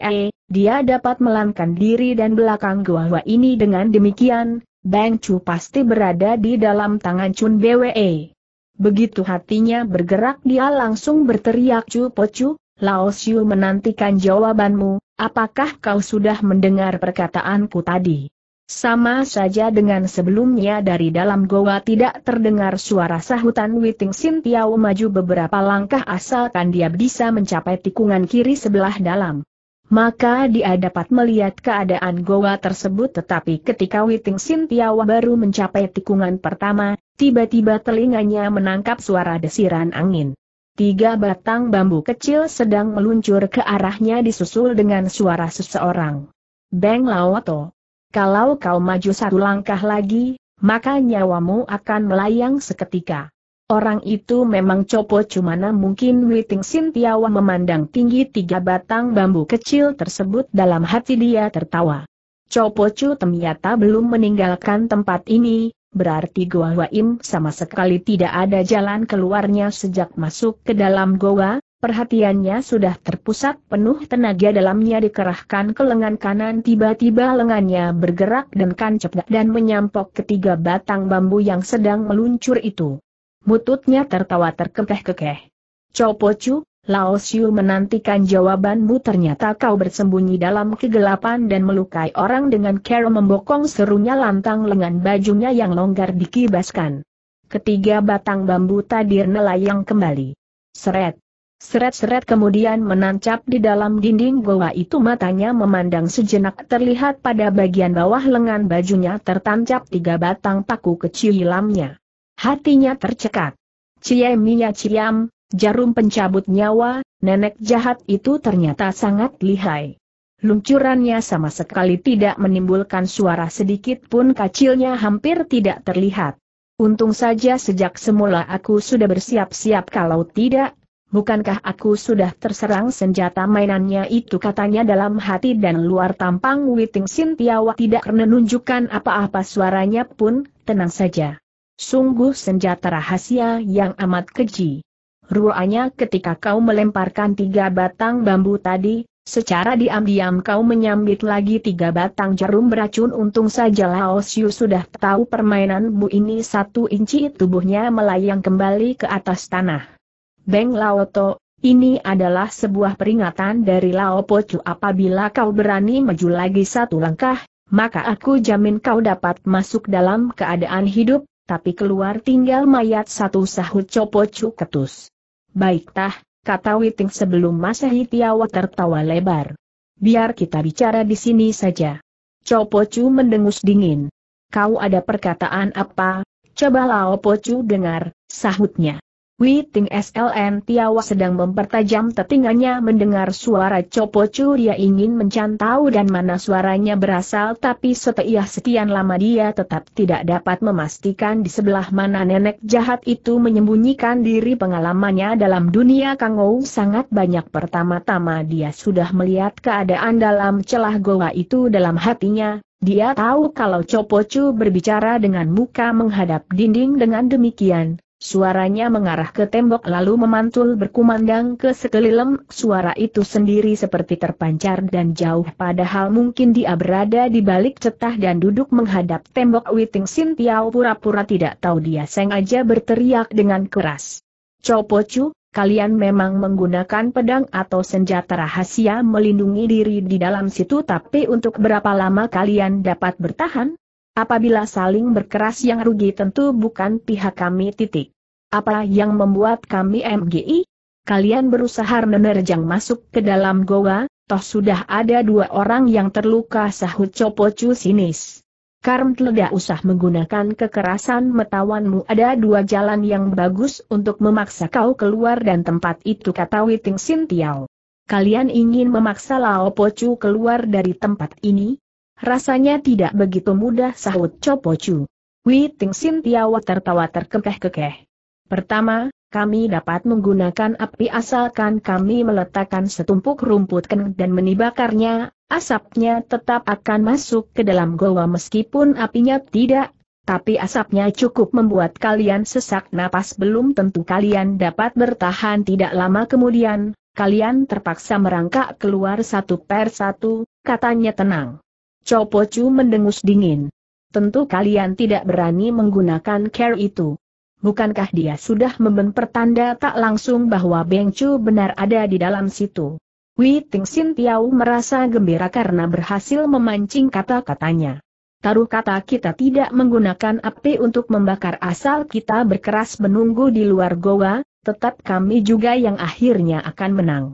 dia dapat melankan diri dan belakang gua hua ini dengan demikian, Bang Chu pasti berada di dalam tangan Chun Bwe. Begitu hatinya bergerak dia langsung berteriak Chu Po Chu, Lao Xiu menantikan jawabanmu, apakah kau sudah mendengar perkataanku tadi? Sama saja dengan sebelumnya dari dalam goa tidak terdengar suara sahutan Witing Sintiau maju beberapa langkah asalkan dia bisa mencapai tikungan kiri sebelah dalam. Maka dia dapat melihat keadaan goa tersebut tetapi ketika Witing Sintiau baru mencapai tikungan pertama, tiba-tiba telinganya menangkap suara desiran angin. Tiga batang bambu kecil sedang meluncur ke arahnya disusul dengan suara seseorang. Beng lawato kalau kau maju satu langkah lagi, maka nyawamu akan melayang seketika. Orang itu memang copo cumana mungkin Witing Sintiawa memandang tinggi tiga batang bambu kecil tersebut dalam hati dia tertawa. Copo Cu ternyata belum meninggalkan tempat ini, berarti Goa Waim sama sekali tidak ada jalan keluarnya sejak masuk ke dalam goa, Perhatiannya sudah terpusat penuh tenaga dalamnya dikerahkan ke lengan kanan tiba-tiba lengannya bergerak dan kancep dan menyampok ketiga batang bambu yang sedang meluncur itu. Mututnya tertawa terkekeh-kekeh. Copocu, Lao Xiu menantikan jawabanmu ternyata kau bersembunyi dalam kegelapan dan melukai orang dengan cara membokong serunya lantang lengan bajunya yang longgar dikibaskan. Ketiga batang bambu tadi nelayang kembali. Seret. Seret-seret kemudian menancap di dalam dinding goa itu matanya memandang sejenak terlihat pada bagian bawah lengan bajunya tertancap tiga batang paku kecil hilamnya. Hatinya tercekat. ciamia ciam, jarum pencabut nyawa, nenek jahat itu ternyata sangat lihai. Luncurannya sama sekali tidak menimbulkan suara sedikit pun kacilnya hampir tidak terlihat. Untung saja sejak semula aku sudah bersiap-siap kalau tidak Bukankah aku sudah terserang senjata mainannya itu katanya dalam hati dan luar tampang Witing Sintiawa tidak menunjukkan apa-apa suaranya pun, tenang saja. Sungguh senjata rahasia yang amat keji. Ruanya ketika kau melemparkan tiga batang bambu tadi, secara diam-diam kau menyambit lagi tiga batang jarum beracun untung saja Laosiu sudah tahu permainan bu ini satu inci tubuhnya melayang kembali ke atas tanah. Beng lao to, ini adalah sebuah peringatan dari Lao Pocu apabila kau berani maju lagi satu langkah, maka aku jamin kau dapat masuk dalam keadaan hidup, tapi keluar tinggal mayat satu sahut Copocu ketus. Baik tah, kata Witing sebelum Masehi Tiawa tertawa lebar. Biar kita bicara di sini saja. Copocu mendengus dingin. Kau ada perkataan apa? Coba Lao Pocu dengar, sahutnya. Witting SLN Tiawa sedang mempertajam tetingannya mendengar suara Copo Chu dia ingin mencantau dan mana suaranya berasal tapi setelah setian lama dia tetap tidak dapat memastikan di sebelah mana nenek jahat itu menyembunyikan diri pengalamannya dalam dunia Kangou sangat banyak pertama-tama dia sudah melihat keadaan dalam celah goa itu dalam hatinya, dia tahu kalau Copo Chu berbicara dengan muka menghadap dinding dengan demikian Suaranya mengarah ke tembok lalu memantul berkumandang ke sekeliling suara itu sendiri seperti terpancar dan jauh padahal mungkin dia berada di balik cetah dan duduk menghadap tembok Witing Sin Tiao pura-pura tidak tahu dia sengaja berteriak dengan keras. Chu, kalian memang menggunakan pedang atau senjata rahasia melindungi diri di dalam situ tapi untuk berapa lama kalian dapat bertahan? Apabila saling berkeras yang rugi tentu bukan pihak kami titik. Apa yang membuat kami MGI? Kalian berusaha menerjang masuk ke dalam goa, toh sudah ada dua orang yang terluka sahut Copocu sinis. Karm tidak usah menggunakan kekerasan metawanmu ada dua jalan yang bagus untuk memaksa kau keluar dan tempat itu kata Witing Sintiao. Kalian ingin memaksa Lao Pocu keluar dari tempat ini? Rasanya tidak begitu mudah sahut Copo Chu. Wei Ting Sin Tiawa tertawa terkekeh-kekeh. Pertama, kami dapat menggunakan api asalkan kami meletakkan setumpuk rumput keng dan menibakarnya, asapnya tetap akan masuk ke dalam goa meskipun apinya tidak, tapi asapnya cukup membuat kalian sesak napas belum tentu kalian dapat bertahan tidak lama kemudian, kalian terpaksa merangkak keluar satu per satu, katanya tenang. Chu mendengus dingin. Tentu kalian tidak berani menggunakan care itu. Bukankah dia sudah memben pertanda tak langsung bahwa Beng Chu benar ada di dalam situ? Wei Ting Sin Tiao merasa gembira karena berhasil memancing kata-katanya. Taruh kata kita tidak menggunakan api untuk membakar asal kita berkeras menunggu di luar goa, tetap kami juga yang akhirnya akan menang.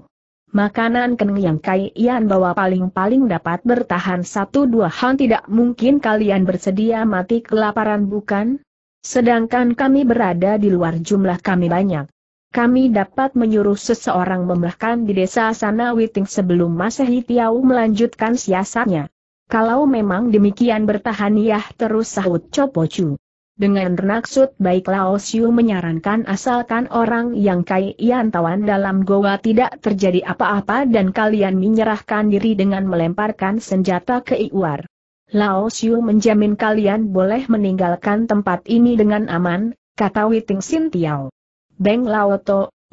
Makanan keng yang Kai Ian bawa paling-paling dapat bertahan satu dua hal tidak mungkin kalian bersedia mati kelaparan bukan? Sedangkan kami berada di luar jumlah kami banyak. Kami dapat menyuruh seseorang membelahkan di desa sana Witing sebelum Masehi Tiau melanjutkan siasatnya. Kalau memang demikian bertahan ya terus sahut Chu. Dengan bermaksud baik Lao menyarankan asalkan orang yang kaian tawan dalam goa tidak terjadi apa-apa dan kalian menyerahkan diri dengan melemparkan senjata ke Iwar. Lao menjamin kalian boleh meninggalkan tempat ini dengan aman, kata Witing Sin Tiao. Beng Lao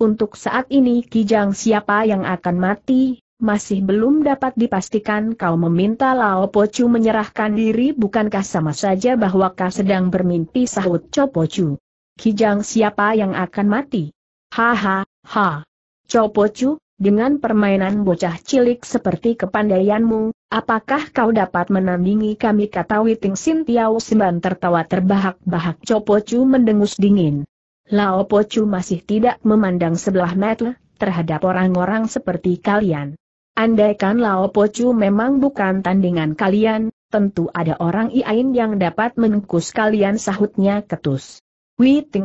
untuk saat ini Kijang siapa yang akan mati, masih belum dapat dipastikan kau meminta Lao Pocu menyerahkan diri bukankah sama saja bahwa kau sedang bermimpi sahut Copocu. Kijang siapa yang akan mati? Haha, ha. Copocu, dengan permainan bocah cilik seperti kepandaianmu, apakah kau dapat menandingi kami kata Witing Sin Tiao Simban tertawa terbahak-bahak Copocu mendengus dingin. Lao Pocu masih tidak memandang sebelah mata terhadap orang-orang seperti kalian. Andaikan Lao Pocu memang bukan tandingan kalian, tentu ada orang Iain yang dapat menengkus kalian sahutnya ketus.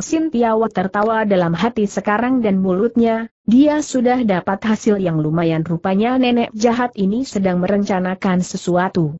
Sin Tiawa tertawa dalam hati sekarang dan mulutnya, dia sudah dapat hasil yang lumayan rupanya nenek jahat ini sedang merencanakan sesuatu.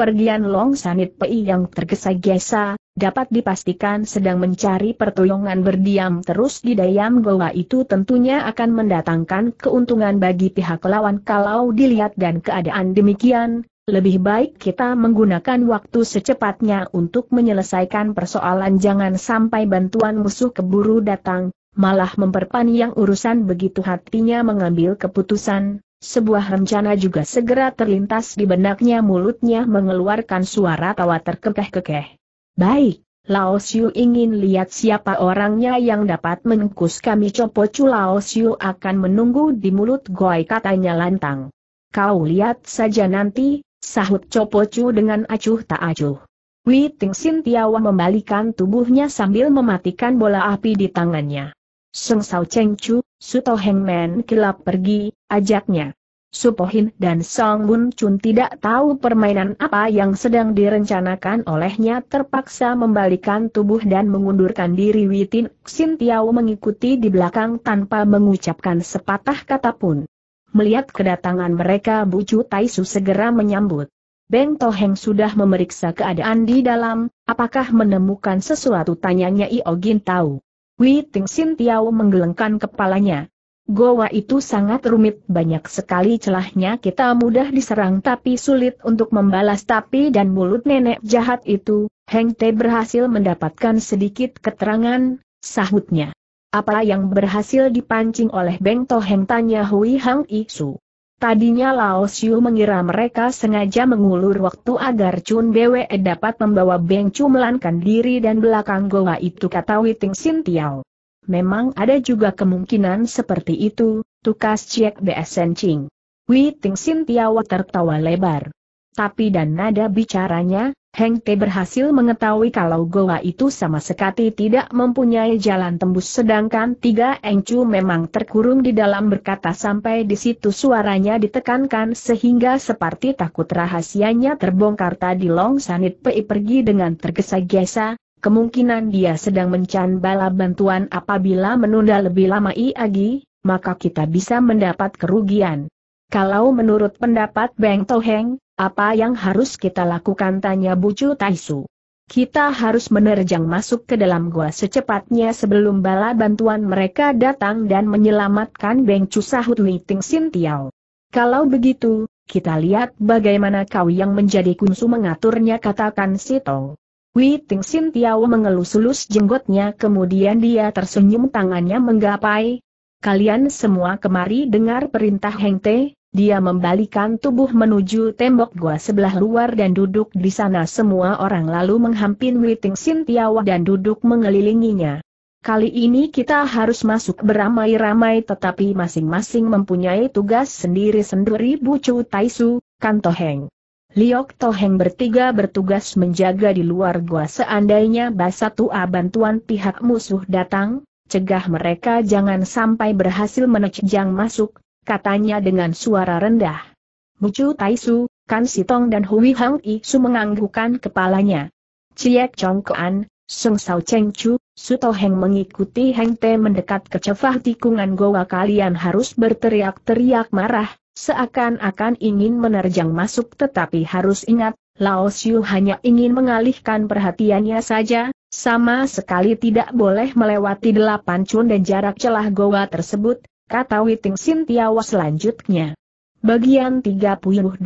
Pergian Long Sanit Pei yang tergesa-gesa, dapat dipastikan sedang mencari pertolongan berdiam terus di dayam goa itu tentunya akan mendatangkan keuntungan bagi pihak lawan kalau dilihat dan keadaan demikian, lebih baik kita menggunakan waktu secepatnya untuk menyelesaikan persoalan jangan sampai bantuan musuh keburu datang, malah memperpanjang urusan begitu hatinya mengambil keputusan, sebuah rencana juga segera terlintas di benaknya mulutnya mengeluarkan suara tawa terkekeh-kekeh. Baik, Lao Xiu ingin lihat siapa orangnya yang dapat menengkus kami Copocu Lao Xiu akan menunggu di mulut Goy katanya lantang. Kau lihat saja nanti, sahut Copo Copocu dengan acuh tak acuh. Wei Ting Sin Tiawa membalikan tubuhnya sambil mematikan bola api di tangannya. Seng Sao Cheng Chu, Suto Heng Men kilap pergi, ajaknya. Supohin dan Song Bun Chun tidak tahu permainan apa yang sedang direncanakan olehnya terpaksa membalikan tubuh dan mengundurkan diri Witin Xin Tiao mengikuti di belakang tanpa mengucapkan sepatah kata pun. Melihat kedatangan mereka Bu Tai Su segera menyambut. Beng Toheng sudah memeriksa keadaan di dalam, apakah menemukan sesuatu tanyanya Iogin tahu. Witin Xin Tiao menggelengkan kepalanya, Goa itu sangat rumit, banyak sekali celahnya kita mudah diserang tapi sulit untuk membalas tapi dan mulut nenek jahat itu, Heng Te berhasil mendapatkan sedikit keterangan, sahutnya. Apa yang berhasil dipancing oleh Beng Heng tanya Hui Hang Isu. Tadinya Lao Xiu mengira mereka sengaja mengulur waktu agar Chun Bwe dapat membawa Beng Chu melankan diri dan belakang goa itu kata Witing Sintiao. Memang ada juga kemungkinan seperti itu, tukas Ciek BSN Ching. Wei Ting Sin Tiawa tertawa lebar. Tapi dan nada bicaranya, Heng Te berhasil mengetahui kalau goa itu sama sekali tidak mempunyai jalan tembus sedangkan tiga Chu memang terkurung di dalam berkata sampai di situ suaranya ditekankan sehingga seperti takut rahasianya terbongkar tadi Long Sanit Pei pergi dengan tergesa-gesa, Kemungkinan dia sedang mencan bala bantuan apabila menunda lebih lama Iagi, maka kita bisa mendapat kerugian. Kalau menurut pendapat Beng Toheng, apa yang harus kita lakukan tanya Bucu Taisu. Kita harus menerjang masuk ke dalam gua secepatnya sebelum bala bantuan mereka datang dan menyelamatkan Beng Cusahut Witing Sintiao. Kalau begitu, kita lihat bagaimana kau yang menjadi kunsu mengaturnya katakan Sitong. Wei Ting Sin Tiao mengelus-elus jenggotnya kemudian dia tersenyum tangannya menggapai. Kalian semua kemari dengar perintah Heng Te, dia membalikan tubuh menuju tembok gua sebelah luar dan duduk di sana semua orang lalu menghampin Wei Ting Sin Tiao dan duduk mengelilinginya. Kali ini kita harus masuk beramai-ramai tetapi masing-masing mempunyai tugas sendiri-sendiri Bu Chu Taisu, Kanto Heng. Liok Toheng bertiga bertugas menjaga di luar gua seandainya bahasa Basatua bantuan pihak musuh datang, cegah mereka jangan sampai berhasil menejang masuk, katanya dengan suara rendah. Mucu Taisu, Kan Sitong dan Hui Hang Isu menganggukan kepalanya. Ciek Kuan, Sung Sao Cheng Chu, Su Toheng mengikuti Heng Te mendekat ke cefah tikungan goa kalian harus berteriak-teriak marah, seakan-akan ingin menerjang masuk tetapi harus ingat, Lao Xiu hanya ingin mengalihkan perhatiannya saja, sama sekali tidak boleh melewati delapan cun dan jarak celah goa tersebut, kata Witing Sintiawa selanjutnya. Bagian 32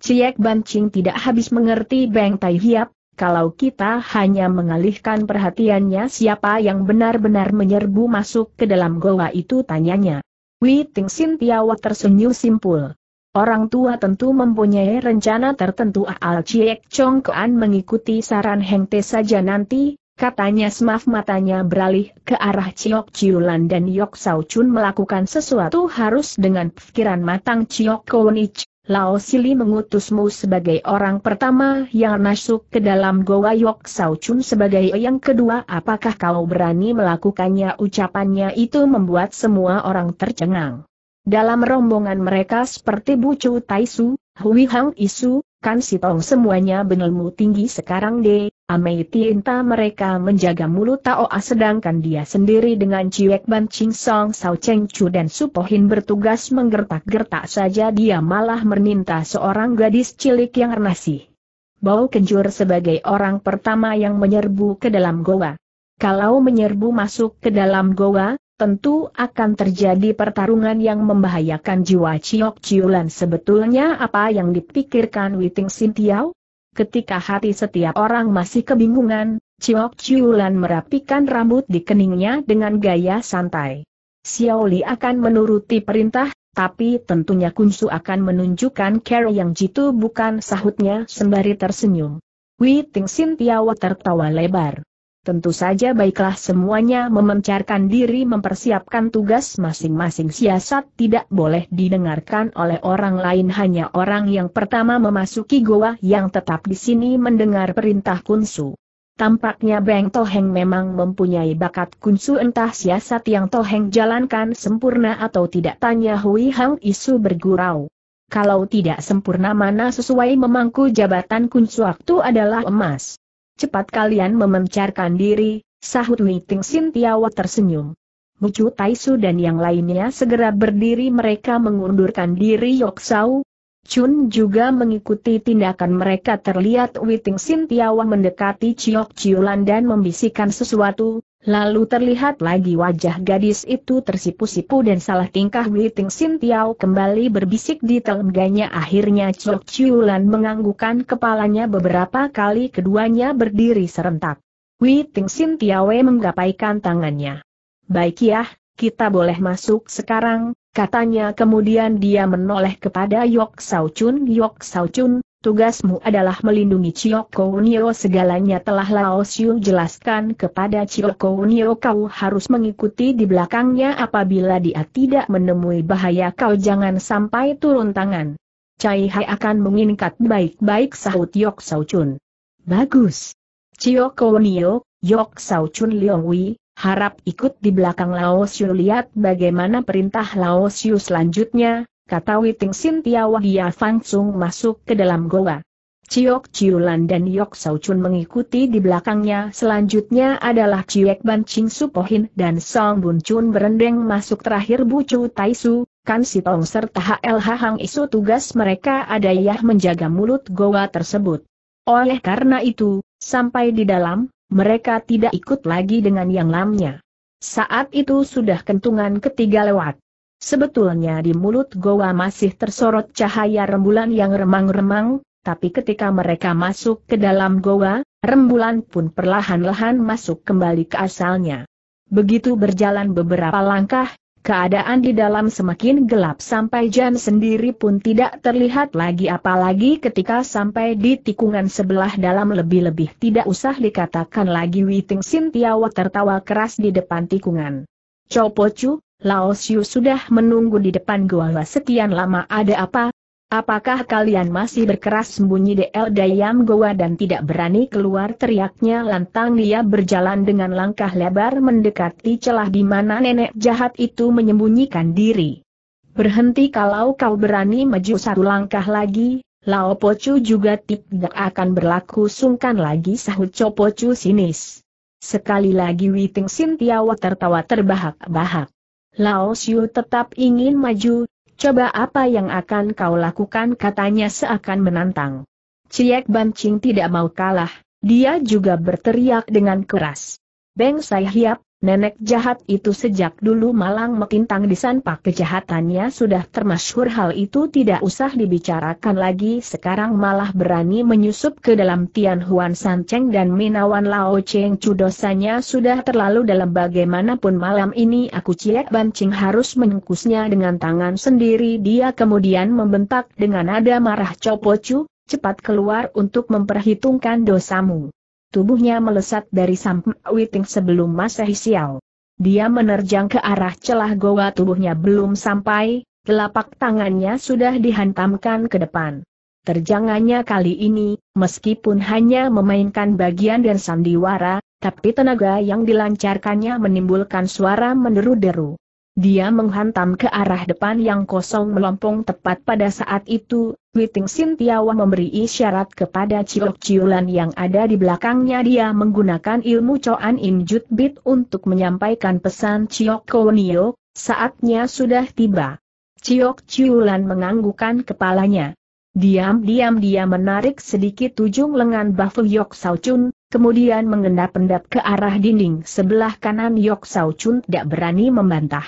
Ciek Bancing tidak habis mengerti Beng Tai Hiap, kalau kita hanya mengalihkan perhatiannya siapa yang benar-benar menyerbu masuk ke dalam goa itu tanyanya. Wei Ting Sin Tiawa tersenyum simpul. Orang tua tentu mempunyai rencana tertentu Al Chiek Chong Kuan mengikuti saran Heng Te saja nanti, katanya semaf matanya beralih ke arah Chiok Chiulan dan Yok Sao Chun melakukan sesuatu harus dengan pikiran matang Chiok Ich. Lao Sili mengutusmu sebagai orang pertama yang masuk ke dalam Goa Yok Sao Chun sebagai yang kedua apakah kau berani melakukannya ucapannya itu membuat semua orang tercengang. Dalam rombongan mereka seperti Bu Tai Su, Hui Hang Isu, Kan Sitong semuanya benelmu tinggi sekarang deh. Amei Tinta mereka menjaga mulut Taoa sedangkan dia sendiri dengan Ciwek Ban Ching Song Sao Cheng Chu dan Supohin bertugas menggertak-gertak saja dia malah meninta seorang gadis cilik yang renasih. Bau Kenjur sebagai orang pertama yang menyerbu ke dalam goa. Kalau menyerbu masuk ke dalam goa, tentu akan terjadi pertarungan yang membahayakan jiwa Ciok Ciulan sebetulnya apa yang dipikirkan Witing Sintiao? Ketika hati setiap orang masih kebingungan, Ciok Ciulan merapikan rambut di keningnya dengan gaya santai. Xiao Li akan menuruti perintah, tapi tentunya Kunsu akan menunjukkan care yang jitu bukan sahutnya sembari tersenyum. Wei Tingsin Tiawa tertawa lebar. Tentu saja baiklah semuanya memencarkan diri mempersiapkan tugas masing-masing siasat tidak boleh didengarkan oleh orang lain hanya orang yang pertama memasuki goa yang tetap di sini mendengar perintah kunsu. Tampaknya Beng Toheng memang mempunyai bakat kunsu entah siasat yang Toheng jalankan sempurna atau tidak tanya Hui Hang Isu bergurau. Kalau tidak sempurna mana sesuai memangku jabatan kunsu waktu adalah emas. Cepat kalian memencarkan diri, sahut Sin Tiawa tersenyum. Bucu Taisu dan yang lainnya segera berdiri mereka mengundurkan diri Yoksau, Chun juga mengikuti tindakan mereka terlihat Witing Sintiawan mendekati Ciok Ciulan dan membisikkan sesuatu, lalu terlihat lagi wajah gadis itu tersipu-sipu dan salah tingkah Witing Sintiau kembali berbisik di telengganya akhirnya Ciok Ciulan menganggukan kepalanya beberapa kali keduanya berdiri serentak. Witing Sintiawe menggapaikan tangannya. Baik ya, kita boleh masuk sekarang, Katanya kemudian dia menoleh kepada Yok Sao Chun. Yok Sao Chun, tugasmu adalah melindungi Chioko Unio segalanya telah Lao Xiu jelaskan kepada Chioko Unio kau harus mengikuti di belakangnya apabila dia tidak menemui bahaya kau jangan sampai turun tangan. Cai Hai akan mengingat baik-baik sahut Yok Sao Chun. Bagus. Chioko Unio, Yok Sao Chun Leong Wei, harap ikut di belakang Lao Xiu lihat bagaimana perintah Lao Xiu selanjutnya, kata Witing Sintia Wahia Fangsung masuk ke dalam goa. Ciok Ciulan dan Yok Chun mengikuti di belakangnya selanjutnya adalah Ciek Ban Ching Su Pohin dan Song Bun Chun berendeng masuk terakhir Bucu Taisu, Kan Sitong serta HLH Hang Isu tugas mereka adalah menjaga mulut goa tersebut. Oleh karena itu, sampai di dalam, mereka tidak ikut lagi dengan yang lamnya. Saat itu sudah kentungan ketiga lewat. Sebetulnya di mulut goa masih tersorot cahaya rembulan yang remang-remang, tapi ketika mereka masuk ke dalam goa, rembulan pun perlahan-lahan masuk kembali ke asalnya. Begitu berjalan beberapa langkah, keadaan di dalam semakin gelap sampai Jan sendiri pun tidak terlihat lagi apalagi ketika sampai di tikungan sebelah dalam lebih-lebih tidak usah dikatakan lagi Witing Sin tertawa keras di depan tikungan. Chopocu, Lao Xiu sudah menunggu di depan gua sekian lama ada apa, Apakah kalian masih berkeras sembunyi di El Dayam Goa dan tidak berani keluar teriaknya lantang dia berjalan dengan langkah lebar mendekati celah di mana nenek jahat itu menyembunyikan diri. Berhenti kalau kau berani maju satu langkah lagi, Lao Pocu juga tidak akan berlaku sungkan lagi sahut Copocu sinis. Sekali lagi Witing Sintiawa tertawa terbahak-bahak. Lao Xiu tetap ingin maju, coba apa yang akan kau lakukan katanya seakan menantang. Ciek Bancing tidak mau kalah, dia juga berteriak dengan keras. Beng Sai Hiap, Nenek jahat itu sejak dulu malang mekintang disanpak kejahatannya sudah termasyhur hal itu tidak usah dibicarakan lagi sekarang malah berani menyusup ke dalam Tian Huan San Cheng dan Minawan Lao Cheng Chu sudah terlalu dalam bagaimanapun malam ini aku ciek bancing harus menyengkusnya dengan tangan sendiri dia kemudian membentak dengan nada marah Chu, cepat keluar untuk memperhitungkan dosamu tubuhnya melesat dari samping Witing sebelum masa Sial. Dia menerjang ke arah celah goa tubuhnya belum sampai, telapak tangannya sudah dihantamkan ke depan. Terjangannya kali ini, meskipun hanya memainkan bagian dan sandiwara, tapi tenaga yang dilancarkannya menimbulkan suara menderu-deru. Dia menghantam ke arah depan yang kosong melompong tepat pada saat itu, Witing Sintiawa memberi isyarat kepada Ciok Ciulan yang ada di belakangnya dia menggunakan ilmu Coan Im Jut untuk menyampaikan pesan Ciok Kownio, saatnya sudah tiba. Ciok Ciulan menganggukan kepalanya. Diam-diam dia menarik sedikit ujung lengan bahu Yok Sao Chun, kemudian mengendap-endap ke arah dinding sebelah kanan Yok Sao Chun tidak berani membantah.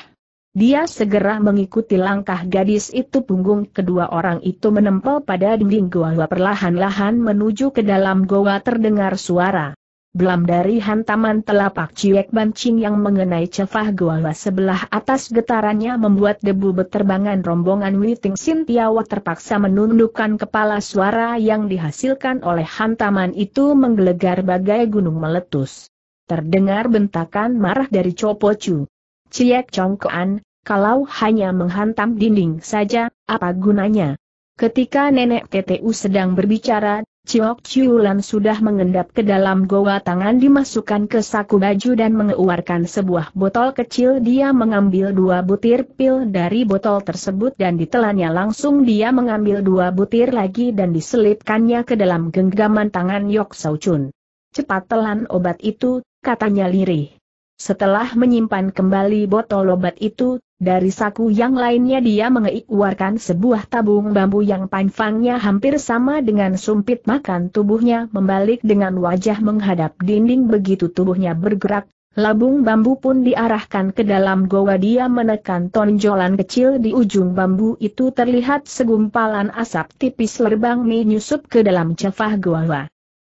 Dia segera mengikuti langkah gadis itu punggung kedua orang itu menempel pada dinding goa perlahan-lahan menuju ke dalam goa terdengar suara. Belam dari hantaman telapak ciek bancing yang mengenai cefah goa sebelah atas getarannya membuat debu beterbangan rombongan Witing Sintiawa terpaksa menundukkan kepala suara yang dihasilkan oleh hantaman itu menggelegar bagai gunung meletus. Terdengar bentakan marah dari Chu. Ciek Congkoan, kalau hanya menghantam dinding saja, apa gunanya? Ketika nenek TTU sedang berbicara, Ciok Ciulan sudah mengendap ke dalam goa tangan dimasukkan ke saku baju dan mengeluarkan sebuah botol kecil dia mengambil dua butir pil dari botol tersebut dan ditelannya langsung dia mengambil dua butir lagi dan diselipkannya ke dalam genggaman tangan Yok Sao Chun. Cepat telan obat itu, katanya lirih. Setelah menyimpan kembali botol obat itu, dari saku yang lainnya dia mengeluarkan sebuah tabung bambu yang panjangnya hampir sama dengan sumpit makan tubuhnya membalik dengan wajah menghadap dinding begitu tubuhnya bergerak, labung bambu pun diarahkan ke dalam goa dia menekan tonjolan kecil di ujung bambu itu terlihat segumpalan asap tipis lerbang menyusup ke dalam cefah goa.